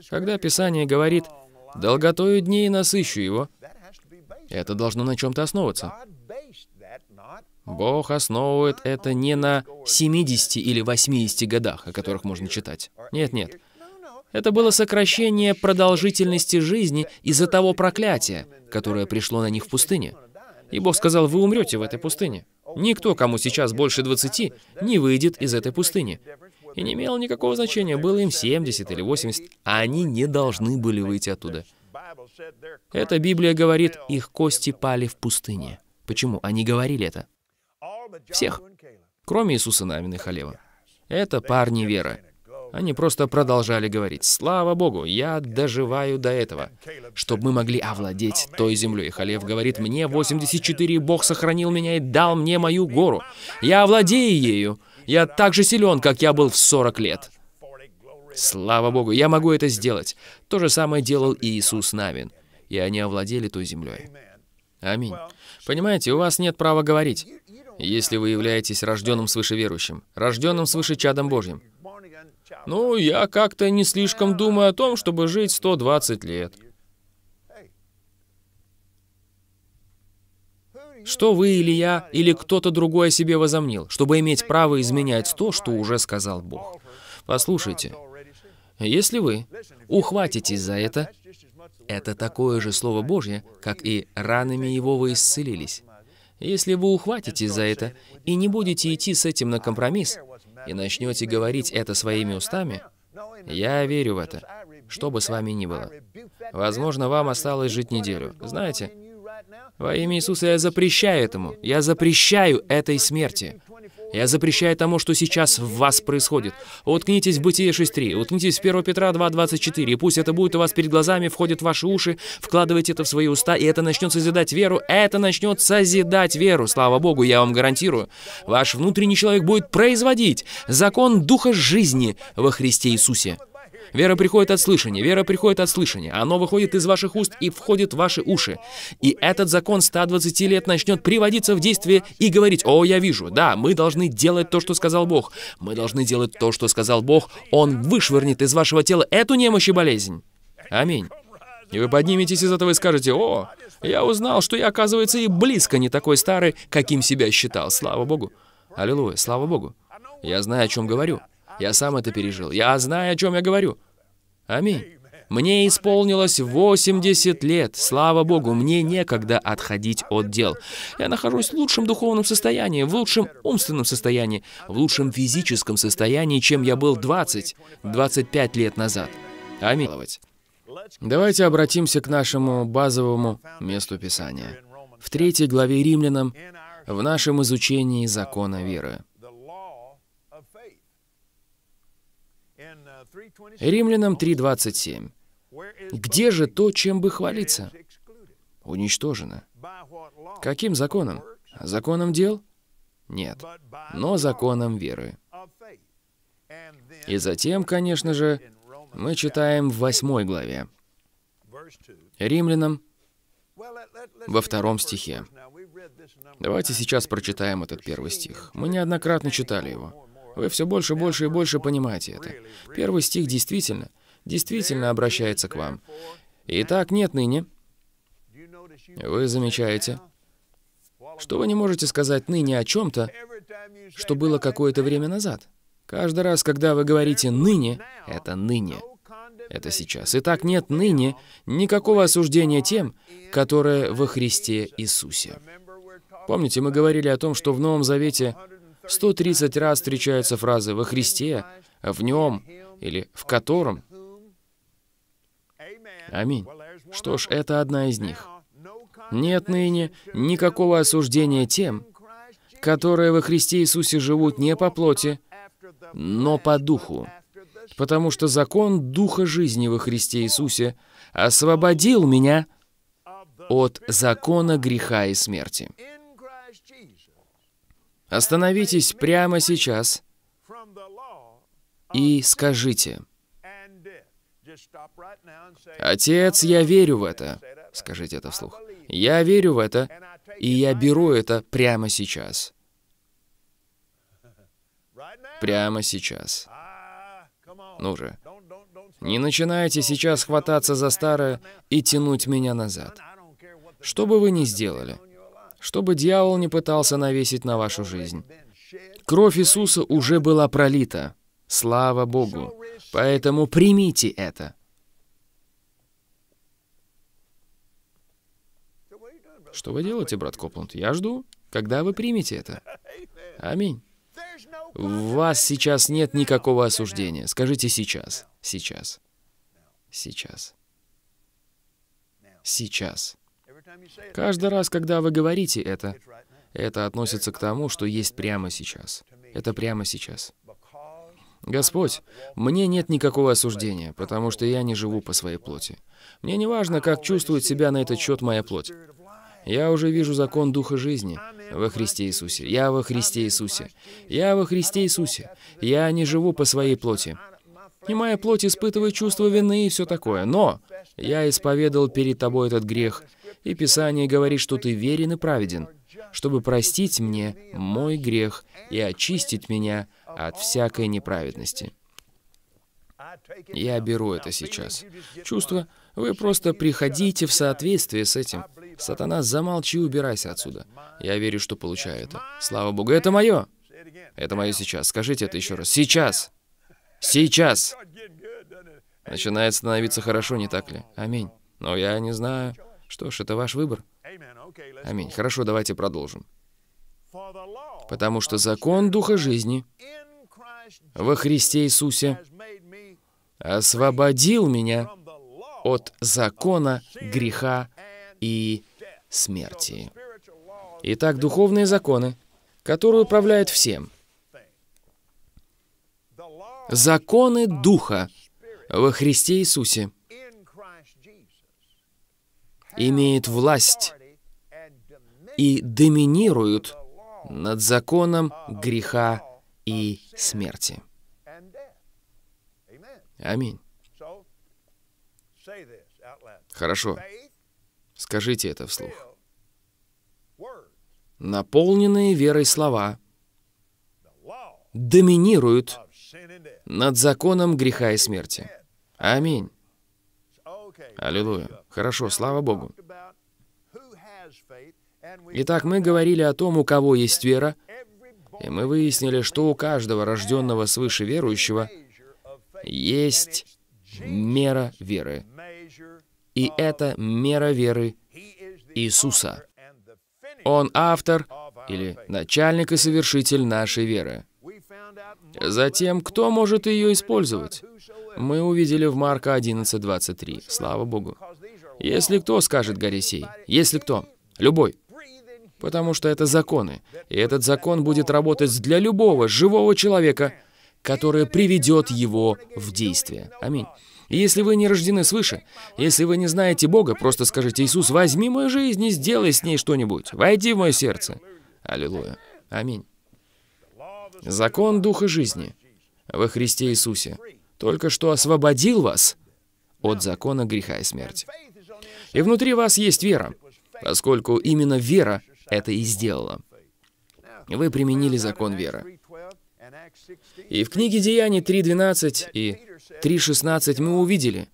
Когда Писание говорит «долготою дней насыщу его», это должно на чем-то основываться. Бог основывает это не на 70 или 80 годах, о которых можно читать. Нет, нет. Это было сокращение продолжительности жизни из-за того проклятия, которое пришло на них в пустыне. И Бог сказал, вы умрете в этой пустыне. Никто, кому сейчас больше 20, не выйдет из этой пустыни. И не имело никакого значения, было им 70 или 80, а они не должны были выйти оттуда. Эта Библия говорит, их кости пали в пустыне. Почему? Они говорили это. Всех. Кроме Иисуса Навина и Халева. Это парни веры. Они просто продолжали говорить, «Слава Богу, я доживаю до этого, чтобы мы могли овладеть той землей». Халев говорит, «Мне 84, Бог сохранил меня и дал мне мою гору. Я овладею ею. Я так же силен, как я был в 40 лет. Слава Богу, я могу это сделать. То же самое делал и Иисус Навин. И они овладели той землей. Аминь. Понимаете, у вас нет права говорить, если вы являетесь рожденным свыше верующим, рожденным свыше чадом Божьим. Ну, я как-то не слишком думаю о том, чтобы жить 120 лет. Что вы или я, или кто-то другой о себе возомнил, чтобы иметь право изменять то, что уже сказал Бог? Послушайте, если вы ухватитесь за это, это такое же Слово Божье, как и ранами его вы исцелились. Если вы ухватитесь за это и не будете идти с этим на компромисс, и начнете говорить это своими устами, я верю в это, что бы с вами ни было. Возможно, вам осталось жить неделю. Знаете, во имя Иисуса я запрещаю этому. Я запрещаю этой смерти. Я запрещаю тому, что сейчас в вас происходит. Уткнитесь в Бытие 6.3, уткнитесь в 1 Петра 2.24, и пусть это будет у вас перед глазами, входит в ваши уши, вкладывайте это в свои уста, и это начнет созидать веру, это начнет созидать веру. Слава Богу, я вам гарантирую. Ваш внутренний человек будет производить закон Духа жизни во Христе Иисусе. Вера приходит от слышания, вера приходит от слышания. Оно выходит из ваших уст и входит в ваши уши. И этот закон 120 лет начнет приводиться в действие и говорить, «О, я вижу, да, мы должны делать то, что сказал Бог. Мы должны делать то, что сказал Бог. Он вышвырнет из вашего тела эту немощь и болезнь». Аминь. И вы подниметесь из этого и скажете, «О, я узнал, что я, оказывается, и близко не такой старый, каким себя считал. Слава Богу». Аллилуйя, слава Богу. Я знаю, о чем говорю. Я сам это пережил. Я знаю, о чем я говорю. Аминь. Мне исполнилось 80 лет. Слава Богу, мне некогда отходить от дел. Я нахожусь в лучшем духовном состоянии, в лучшем умственном состоянии, в лучшем физическом состоянии, чем я был 20-25 лет назад. Аминь. Давайте обратимся к нашему базовому месту Писания. В третьей главе Римлянам, в нашем изучении закона веры. Римлянам 3.27. «Где же то, чем бы хвалиться?» Уничтожено. Каким законом? Законом дел? Нет. Но законом веры. И затем, конечно же, мы читаем в 8 главе, Римлянам, во втором стихе. Давайте сейчас прочитаем этот первый стих. Мы неоднократно читали его. Вы все больше, больше и больше понимаете это. Первый стих действительно, действительно обращается к вам. «Итак, нет ныне». Вы замечаете, что вы не можете сказать ныне о чем-то, что было какое-то время назад. Каждый раз, когда вы говорите «ныне», это «ныне». Это сейчас. Итак, нет ныне никакого осуждения тем, которые во Христе Иисусе. Помните, мы говорили о том, что в Новом Завете 130 раз встречаются фразы «во Христе», «в нем» или «в котором». Аминь. Что ж, это одна из них. Нет ныне никакого осуждения тем, которые во Христе Иисусе живут не по плоти, но по духу. Потому что закон Духа жизни во Христе Иисусе освободил меня от закона греха и смерти. Остановитесь прямо сейчас и скажите, «Отец, я верю в это». Скажите это вслух. «Я верю в это, и я беру это прямо сейчас». Прямо сейчас. Ну же. Не начинайте сейчас хвататься за старое и тянуть меня назад. Что бы вы ни сделали, чтобы дьявол не пытался навесить на вашу жизнь. Кровь Иисуса уже была пролита. Слава Богу! Поэтому примите это. Что вы делаете, брат Копланд? Я жду, когда вы примете это. Аминь. В вас сейчас нет никакого осуждения. Скажите сейчас, сейчас, сейчас, сейчас. Каждый раз, когда вы говорите это, это относится к тому, что есть прямо сейчас. Это прямо сейчас. Господь, мне нет никакого осуждения, потому что я не живу по своей плоти. Мне не важно, как чувствует себя на этот счет моя плоть. Я уже вижу закон Духа жизни во Христе Иисусе. Я во Христе Иисусе. Я во Христе Иисусе. Я не живу по своей плоти. И моя плоть испытывает чувство вины и все такое. Но я исповедал перед тобой этот грех и Писание говорит, что ты верен и праведен, чтобы простить мне мой грех и очистить меня от всякой неправедности. Я беру это сейчас. Чувство, вы просто приходите в соответствие с этим. Сатана, замолчи, убирайся отсюда. Я верю, что получаю это. Слава Богу, это мое. Это мое сейчас. Скажите это еще раз. Сейчас. Сейчас. Начинает становиться хорошо, не так ли? Аминь. Но я не знаю, что ж, это ваш выбор. Аминь. Хорошо, давайте продолжим. Потому что закон Духа жизни во Христе Иисусе освободил меня от закона греха и смерти. Итак, духовные законы, которые управляют всем. Законы Духа во Христе Иисусе имеет власть и доминируют над законом греха и смерти. Аминь. Хорошо. Скажите это вслух. Наполненные верой слова доминируют над законом греха и смерти. Аминь. Аллилуйя. Хорошо, слава Богу. Итак, мы говорили о том, у кого есть вера, и мы выяснили, что у каждого рожденного свыше верующего есть мера веры. И это мера веры Иисуса. Он автор или начальник и совершитель нашей веры. Затем, кто может ее использовать? Мы увидели в Марка 11.23. Слава Богу. Если кто, скажет Горисей, если кто, любой. Потому что это законы, и этот закон будет работать для любого живого человека, который приведет его в действие. Аминь. И если вы не рождены свыше, если вы не знаете Бога, просто скажите, «Иисус, возьми мою жизнь и сделай с ней что-нибудь. Войди в мое сердце». Аллилуйя. Аминь. Закон Духа жизни во Христе Иисусе только что освободил вас от закона греха и смерти. И внутри вас есть вера, поскольку именно вера это и сделала. Вы применили закон веры. И в книге Деяний 3.12 и 3.16 мы увидели,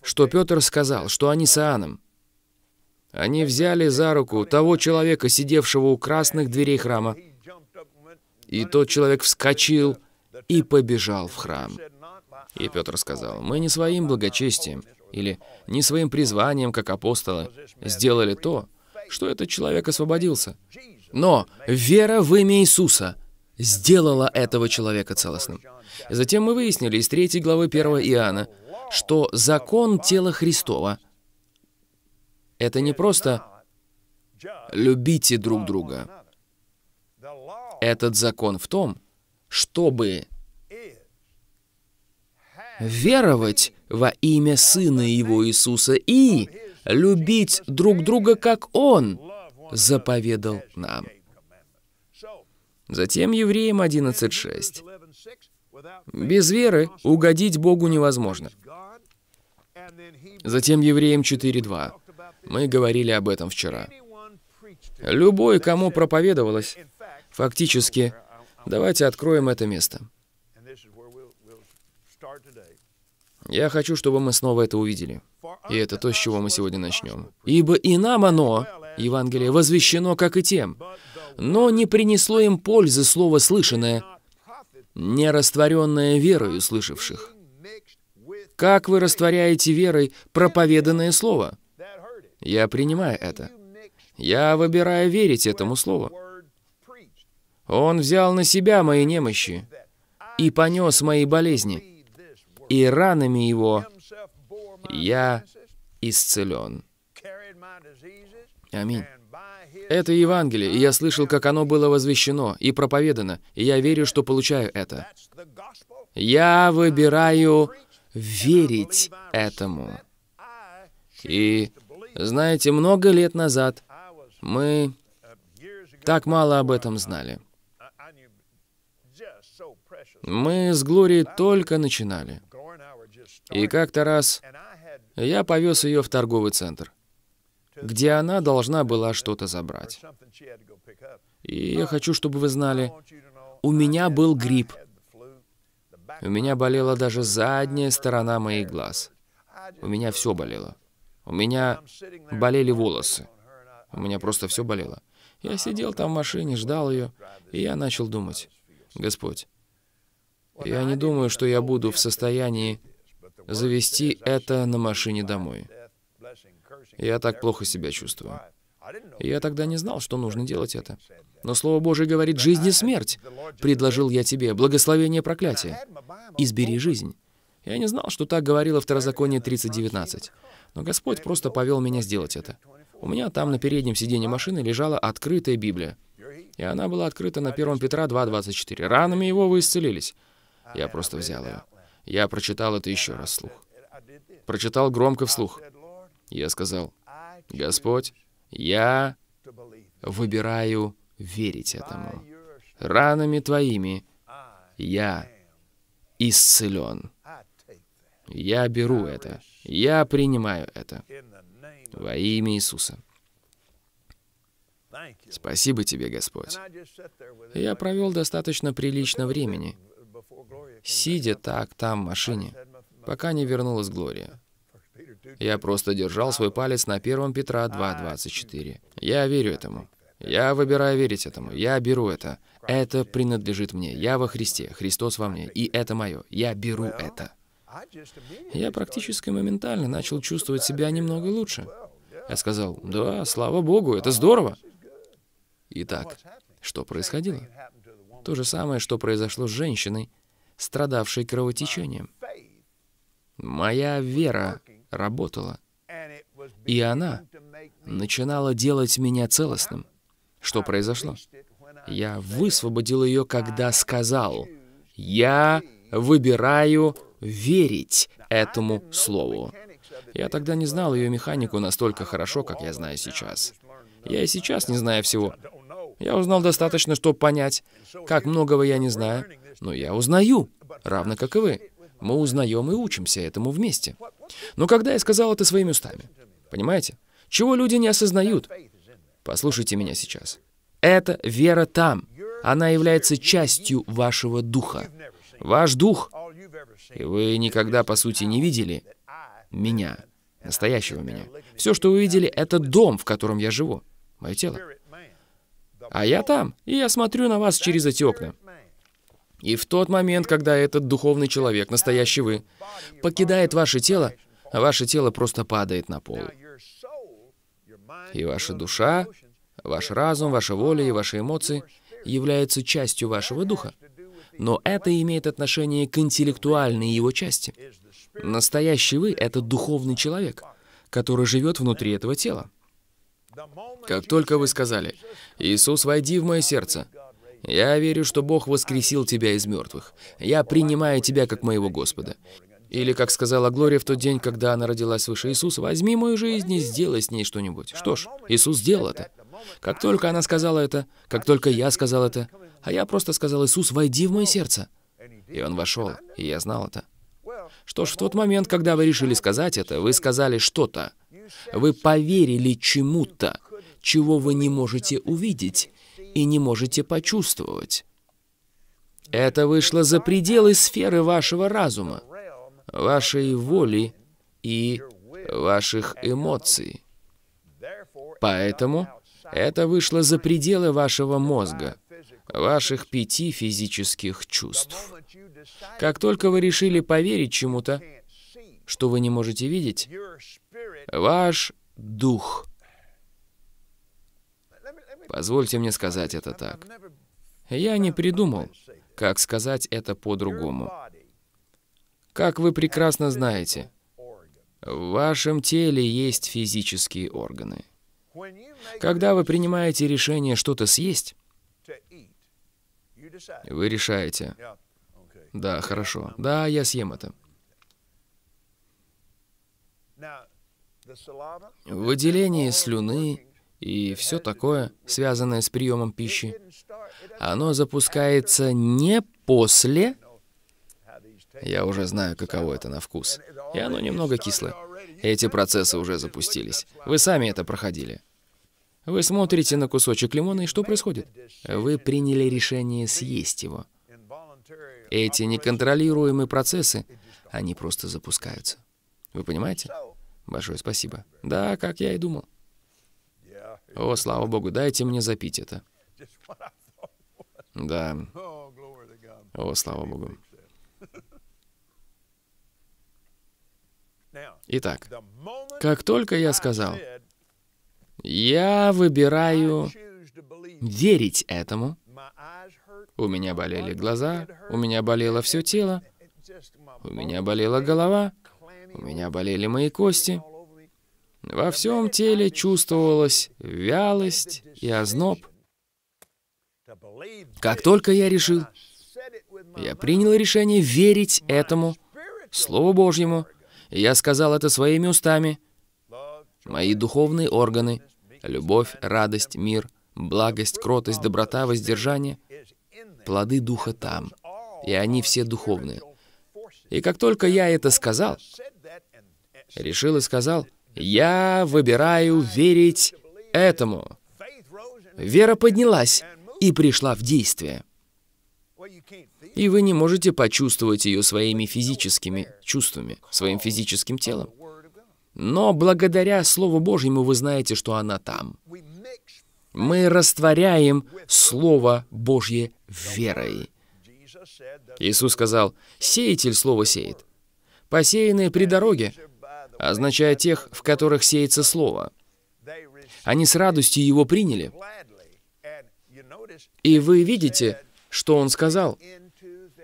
что Петр сказал, что они с Иоанном. Они взяли за руку того человека, сидевшего у красных дверей храма, и тот человек вскочил и побежал в храм. И Петр сказал, «Мы не своим благочестием, или не своим призванием, как апостолы, сделали то, что этот человек освободился. Но вера в имя Иисуса сделала этого человека целостным. Затем мы выяснили из 3 главы 1 Иоанна, что закон тела Христова — это не просто «любите друг друга». Этот закон в том, чтобы веровать во имя Сына Его Иисуса и любить друг друга, как Он заповедал нам. Затем Евреям 11.6. Без веры угодить Богу невозможно. Затем Евреям 4.2. Мы говорили об этом вчера. Любой, кому проповедовалось, фактически, давайте откроем это место. Я хочу, чтобы мы снова это увидели. И это то, с чего мы сегодня начнем. Ибо и нам оно, Евангелие, возвещено, как и тем. Но не принесло им пользы слово слышанное, не растворенное верою слышавших. Как вы растворяете верой проповеданное слово? Я принимаю это. Я выбираю верить этому слову. Он взял на себя мои немощи и понес мои болезни и ранами Его я исцелен. Аминь. Это Евангелие, и я слышал, как оно было возвещено и проповедано, и я верю, что получаю это. Я выбираю верить этому. И, знаете, много лет назад мы так мало об этом знали. Мы с Глорией только начинали. И как-то раз я повез ее в торговый центр, где она должна была что-то забрать. И я хочу, чтобы вы знали, у меня был грипп. У меня болела даже задняя сторона моих глаз. У меня все болело. У меня болели волосы. У меня просто все болело. Я сидел там в машине, ждал ее, и я начал думать. Господь, я не думаю, что я буду в состоянии завести это на машине домой. Я так плохо себя чувствую. Я тогда не знал, что нужно делать это. Но Слово Божие говорит «жизнь и смерть». Предложил я тебе благословение проклятия. Избери жизнь. Я не знал, что так говорило Второзаконие 30.19. Но Господь просто повел меня сделать это. У меня там на переднем сиденье машины лежала открытая Библия. И она была открыта на 1 Петра 2.24. Ранами его вы исцелились. Я просто взял ее. Я прочитал это еще раз вслух. Прочитал громко вслух. Я сказал, «Господь, я выбираю верить этому. Ранами Твоими я исцелен. Я беру это. Я принимаю это. Во имя Иисуса». Спасибо тебе, Господь. Я провел достаточно прилично времени сидя так там в машине, пока не вернулась Глория. Я просто держал свой палец на 1 Петра 2.24. Я верю этому. Я выбираю верить этому. Я беру это. Это принадлежит мне. Я во Христе. Христос во мне. И это мое. Я беру это. Я практически моментально начал чувствовать себя немного лучше. Я сказал, да, слава Богу, это здорово. Итак, что происходило? То же самое, что произошло с женщиной, страдавший кровотечением. Моя вера работала, и она начинала делать меня целостным. Что произошло? Я высвободил ее, когда сказал, «Я выбираю верить этому слову». Я тогда не знал ее механику настолько хорошо, как я знаю сейчас. Я и сейчас не знаю всего. Я узнал достаточно, чтобы понять, как многого я не знаю, но я узнаю, равно как и вы. Мы узнаем и учимся этому вместе. Но когда я сказал это своими устами, понимаете? Чего люди не осознают? Послушайте меня сейчас. Это вера там. Она является частью вашего духа. Ваш дух. И вы никогда, по сути, не видели меня, настоящего меня. Все, что вы видели, это дом, в котором я живу. Мое тело. А я там, и я смотрю на вас через эти окна. И в тот момент, когда этот духовный человек, настоящий вы, покидает ваше тело, ваше тело просто падает на пол. И ваша душа, ваш разум, ваша воля и ваши эмоции являются частью вашего духа. Но это имеет отношение к интеллектуальной его части. Настоящий вы — это духовный человек, который живет внутри этого тела. Как только вы сказали, «Иисус, войди в мое сердце», я верю, что Бог воскресил тебя из мертвых. Я принимаю тебя как моего Господа. Или, как сказала Глория в тот день, когда она родилась свыше Иисуса, «Возьми мою жизнь и сделай с ней что-нибудь». Что ж, Иисус сделал это. Как только она сказала это, как только я сказал это, а я просто сказал, «Иисус, войди в мое сердце». И он вошел, и я знал это. Что ж, в тот момент, когда вы решили сказать это, вы сказали что-то. Вы поверили чему-то, чего вы не можете увидеть, и не можете почувствовать. Это вышло за пределы сферы вашего разума, вашей воли и ваших эмоций. Поэтому это вышло за пределы вашего мозга, ваших пяти физических чувств. Как только вы решили поверить чему-то, что вы не можете видеть, ваш дух Позвольте мне сказать это так. Я не придумал, как сказать это по-другому. Как вы прекрасно знаете, в вашем теле есть физические органы. Когда вы принимаете решение что-то съесть, вы решаете, да, хорошо, да, я съем это. Выделение слюны и все такое, связанное с приемом пищи, оно запускается не после... Я уже знаю, каково это на вкус. И оно немного кислое. Эти процессы уже запустились. Вы сами это проходили. Вы смотрите на кусочек лимона, и что происходит? Вы приняли решение съесть его. Эти неконтролируемые процессы, они просто запускаются. Вы понимаете? Большое спасибо. Да, как я и думал. О, слава Богу, дайте мне запить это. Да. О, слава Богу. Итак, как только я сказал, я выбираю верить этому, у меня болели глаза, у меня болело все тело, у меня болела голова, у меня болели мои кости, во всем теле чувствовалась вялость и озноб. Как только я решил, я принял решение верить этому, Слову Божьему, я сказал это своими устами. Мои духовные органы, любовь, радость, мир, благость, кротость, доброта, воздержание, плоды Духа там, и они все духовные. И как только я это сказал, решил и сказал — я выбираю верить этому. Вера поднялась и пришла в действие. И вы не можете почувствовать ее своими физическими чувствами, своим физическим телом. Но благодаря Слову Божьему вы знаете, что она там. Мы растворяем Слово Божье верой. Иисус сказал, «Сеятель Слово сеет». Посеянное при дороге означая тех, в которых сеется Слово. Они с радостью его приняли. И вы видите, что он сказал,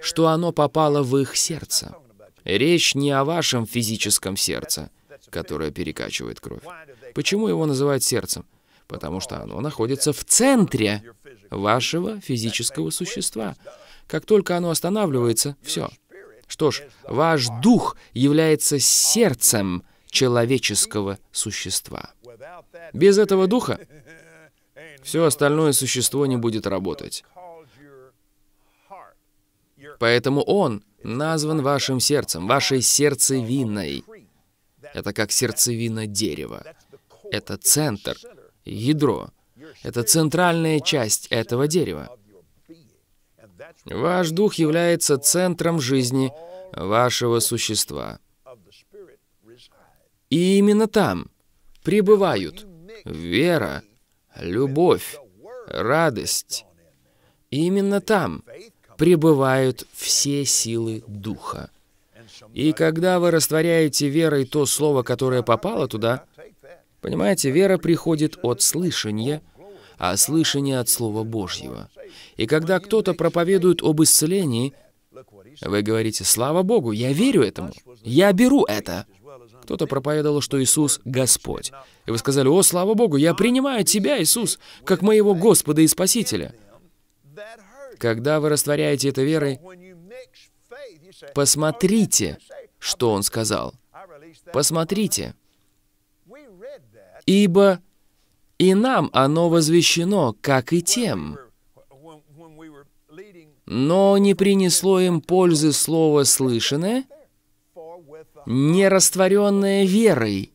что оно попало в их сердце. Речь не о вашем физическом сердце, которое перекачивает кровь. Почему его называют сердцем? Потому что оно находится в центре вашего физического существа. Как только оно останавливается, все — что ж, ваш дух является сердцем человеческого существа. Без этого духа все остальное существо не будет работать. Поэтому он назван вашим сердцем, вашей сердцевиной. Это как сердцевина дерева. Это центр, ядро. Это центральная часть этого дерева. Ваш дух является центром жизни вашего существа. И именно там пребывают вера, любовь, радость. И именно там пребывают все силы Духа. И когда вы растворяете верой то слово, которое попало туда, понимаете, вера приходит от слышания – а слышание от Слова Божьего. И когда кто-то проповедует об исцелении, вы говорите, «Слава Богу, я верю этому, я беру это». Кто-то проповедовал, что Иисус — Господь. И вы сказали, «О, слава Богу, я принимаю Тебя, Иисус, как моего Господа и Спасителя». Когда вы растворяете это верой, посмотрите, что Он сказал. Посмотрите. Ибо и нам оно возвещено, как и тем. Но не принесло им пользы слово слышанное, не растворенное верой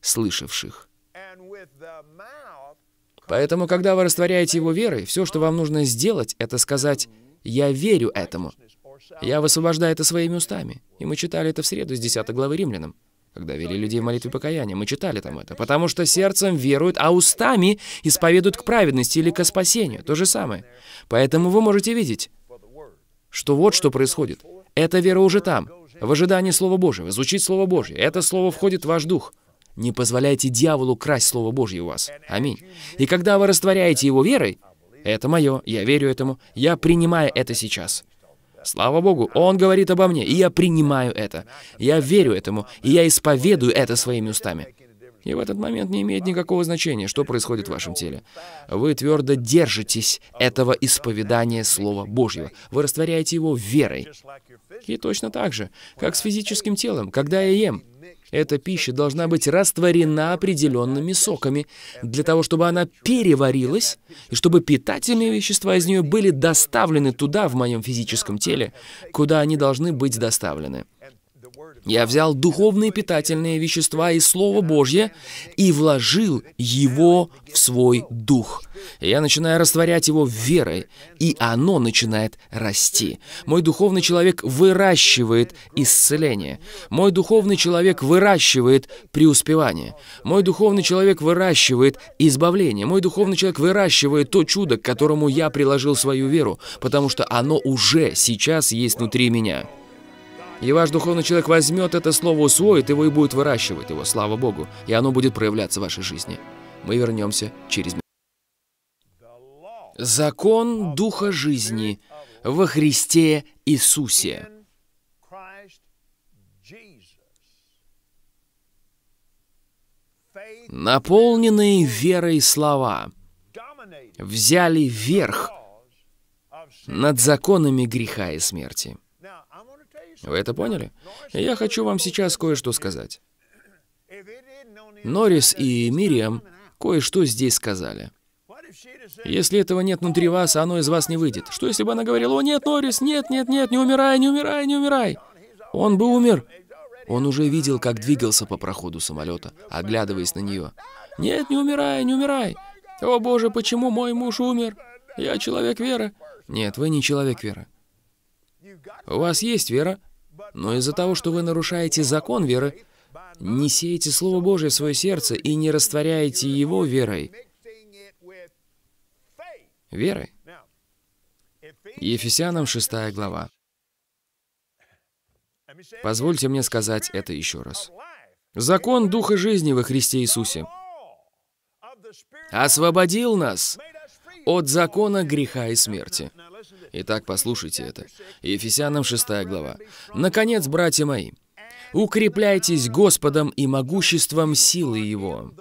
слышавших. Поэтому, когда вы растворяете его верой, все, что вам нужно сделать, это сказать «Я верю этому». Я высвобождаю это своими устами. И мы читали это в среду с 10 главы римлянам когда вели людей в молитве покаяния. Мы читали там это. Потому что сердцем веруют, а устами исповедуют к праведности или к спасению. То же самое. Поэтому вы можете видеть, что вот что происходит. Эта вера уже там, в ожидании Слова Божьего. Звучит Слово Божье. Это Слово входит в ваш дух. Не позволяйте дьяволу красть Слово Божье у вас. Аминь. И когда вы растворяете его верой, это мое, я верю этому, я принимаю это сейчас. Слава Богу, Он говорит обо мне, и я принимаю это. Я верю этому, и я исповедую это своими устами. И в этот момент не имеет никакого значения, что происходит в вашем теле. Вы твердо держитесь этого исповедания Слова Божьего. Вы растворяете его верой. И точно так же, как с физическим телом, когда я ем. Эта пища должна быть растворена определенными соками, для того, чтобы она переварилась, и чтобы питательные вещества из нее были доставлены туда, в моем физическом теле, куда они должны быть доставлены. Я взял духовные питательные вещества из Слова Божье и вложил его в свой дух. Я начинаю растворять его верой, и оно начинает расти. Мой духовный человек выращивает исцеление. Мой духовный человек выращивает преуспевание. Мой духовный человек выращивает избавление. Мой духовный человек выращивает то чудо, к которому я приложил свою веру, потому что оно уже сейчас есть внутри меня. И ваш духовный человек возьмет это слово, усвоит его и будет выращивать его, слава Богу, и оно будет проявляться в вашей жизни. Мы вернемся через Закон Духа Жизни во Христе Иисусе. Наполненные верой слова взяли верх над законами греха и смерти. Вы это поняли? Я хочу вам сейчас кое-что сказать. Норрис и Мириам кое-что здесь сказали. Если этого нет внутри вас, оно из вас не выйдет. Что если бы она говорила, «О, нет, Норрис, нет, нет, нет, не умирай, не умирай, не умирай!» Он бы умер. Он уже видел, как двигался по проходу самолета, оглядываясь на нее. «Нет, не умирай, не умирай! О, Боже, почему мой муж умер? Я человек веры!» «Нет, вы не человек веры. У вас есть вера, но из-за того, что вы нарушаете закон веры, не сеете Слово Божие в свое сердце и не растворяете его верой. Верой. Ефесянам 6 глава. Позвольте мне сказать это еще раз. Закон Духа жизни во Христе Иисусе освободил нас от закона греха и смерти. Итак, послушайте это. Ефесянам 6 глава. «Наконец, братья мои, укрепляйтесь Господом и могуществом силы Его.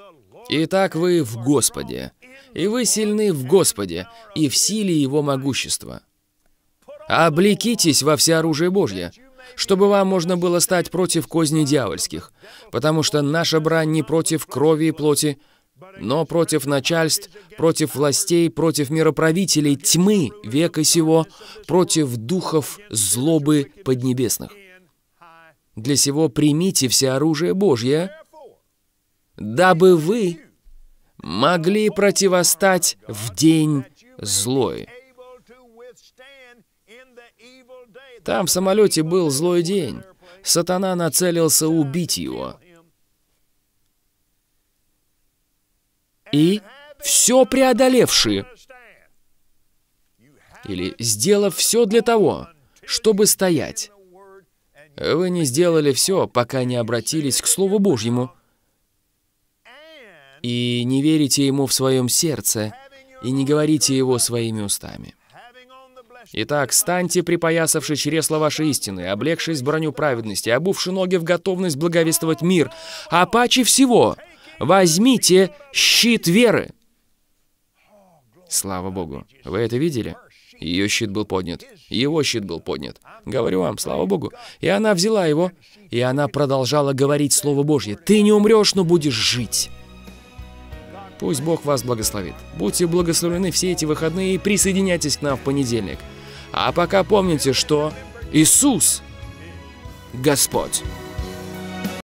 Итак, вы в Господе, и вы сильны в Господе и в силе Его могущества. Облекитесь во всеоружие Божье, чтобы вам можно было стать против козней дьявольских, потому что наша брань не против крови и плоти, но против начальств, против властей, против мироправителей тьмы века сего, против духов злобы поднебесных. Для сего примите все оружие Божье, дабы вы могли противостать в день злой. Там в самолете был злой день. Сатана нацелился убить его. и все преодолевшие, или сделав все для того, чтобы стоять. Вы не сделали все, пока не обратились к Слову Божьему и не верите Ему в своем сердце и не говорите Его своими устами. Итак, станьте, припоясавши чресла вашей истины, облегшись в броню праведности, обувши ноги в готовность благовествовать мир, а паче всего возьмите щит веры. Слава Богу. Вы это видели? Ее щит был поднят. Его щит был поднят. Говорю вам, слава Богу. И она взяла его, и она продолжала говорить Слово Божье. Ты не умрешь, но будешь жить. Пусть Бог вас благословит. Будьте благословлены все эти выходные и присоединяйтесь к нам в понедельник. А пока помните, что Иисус Господь.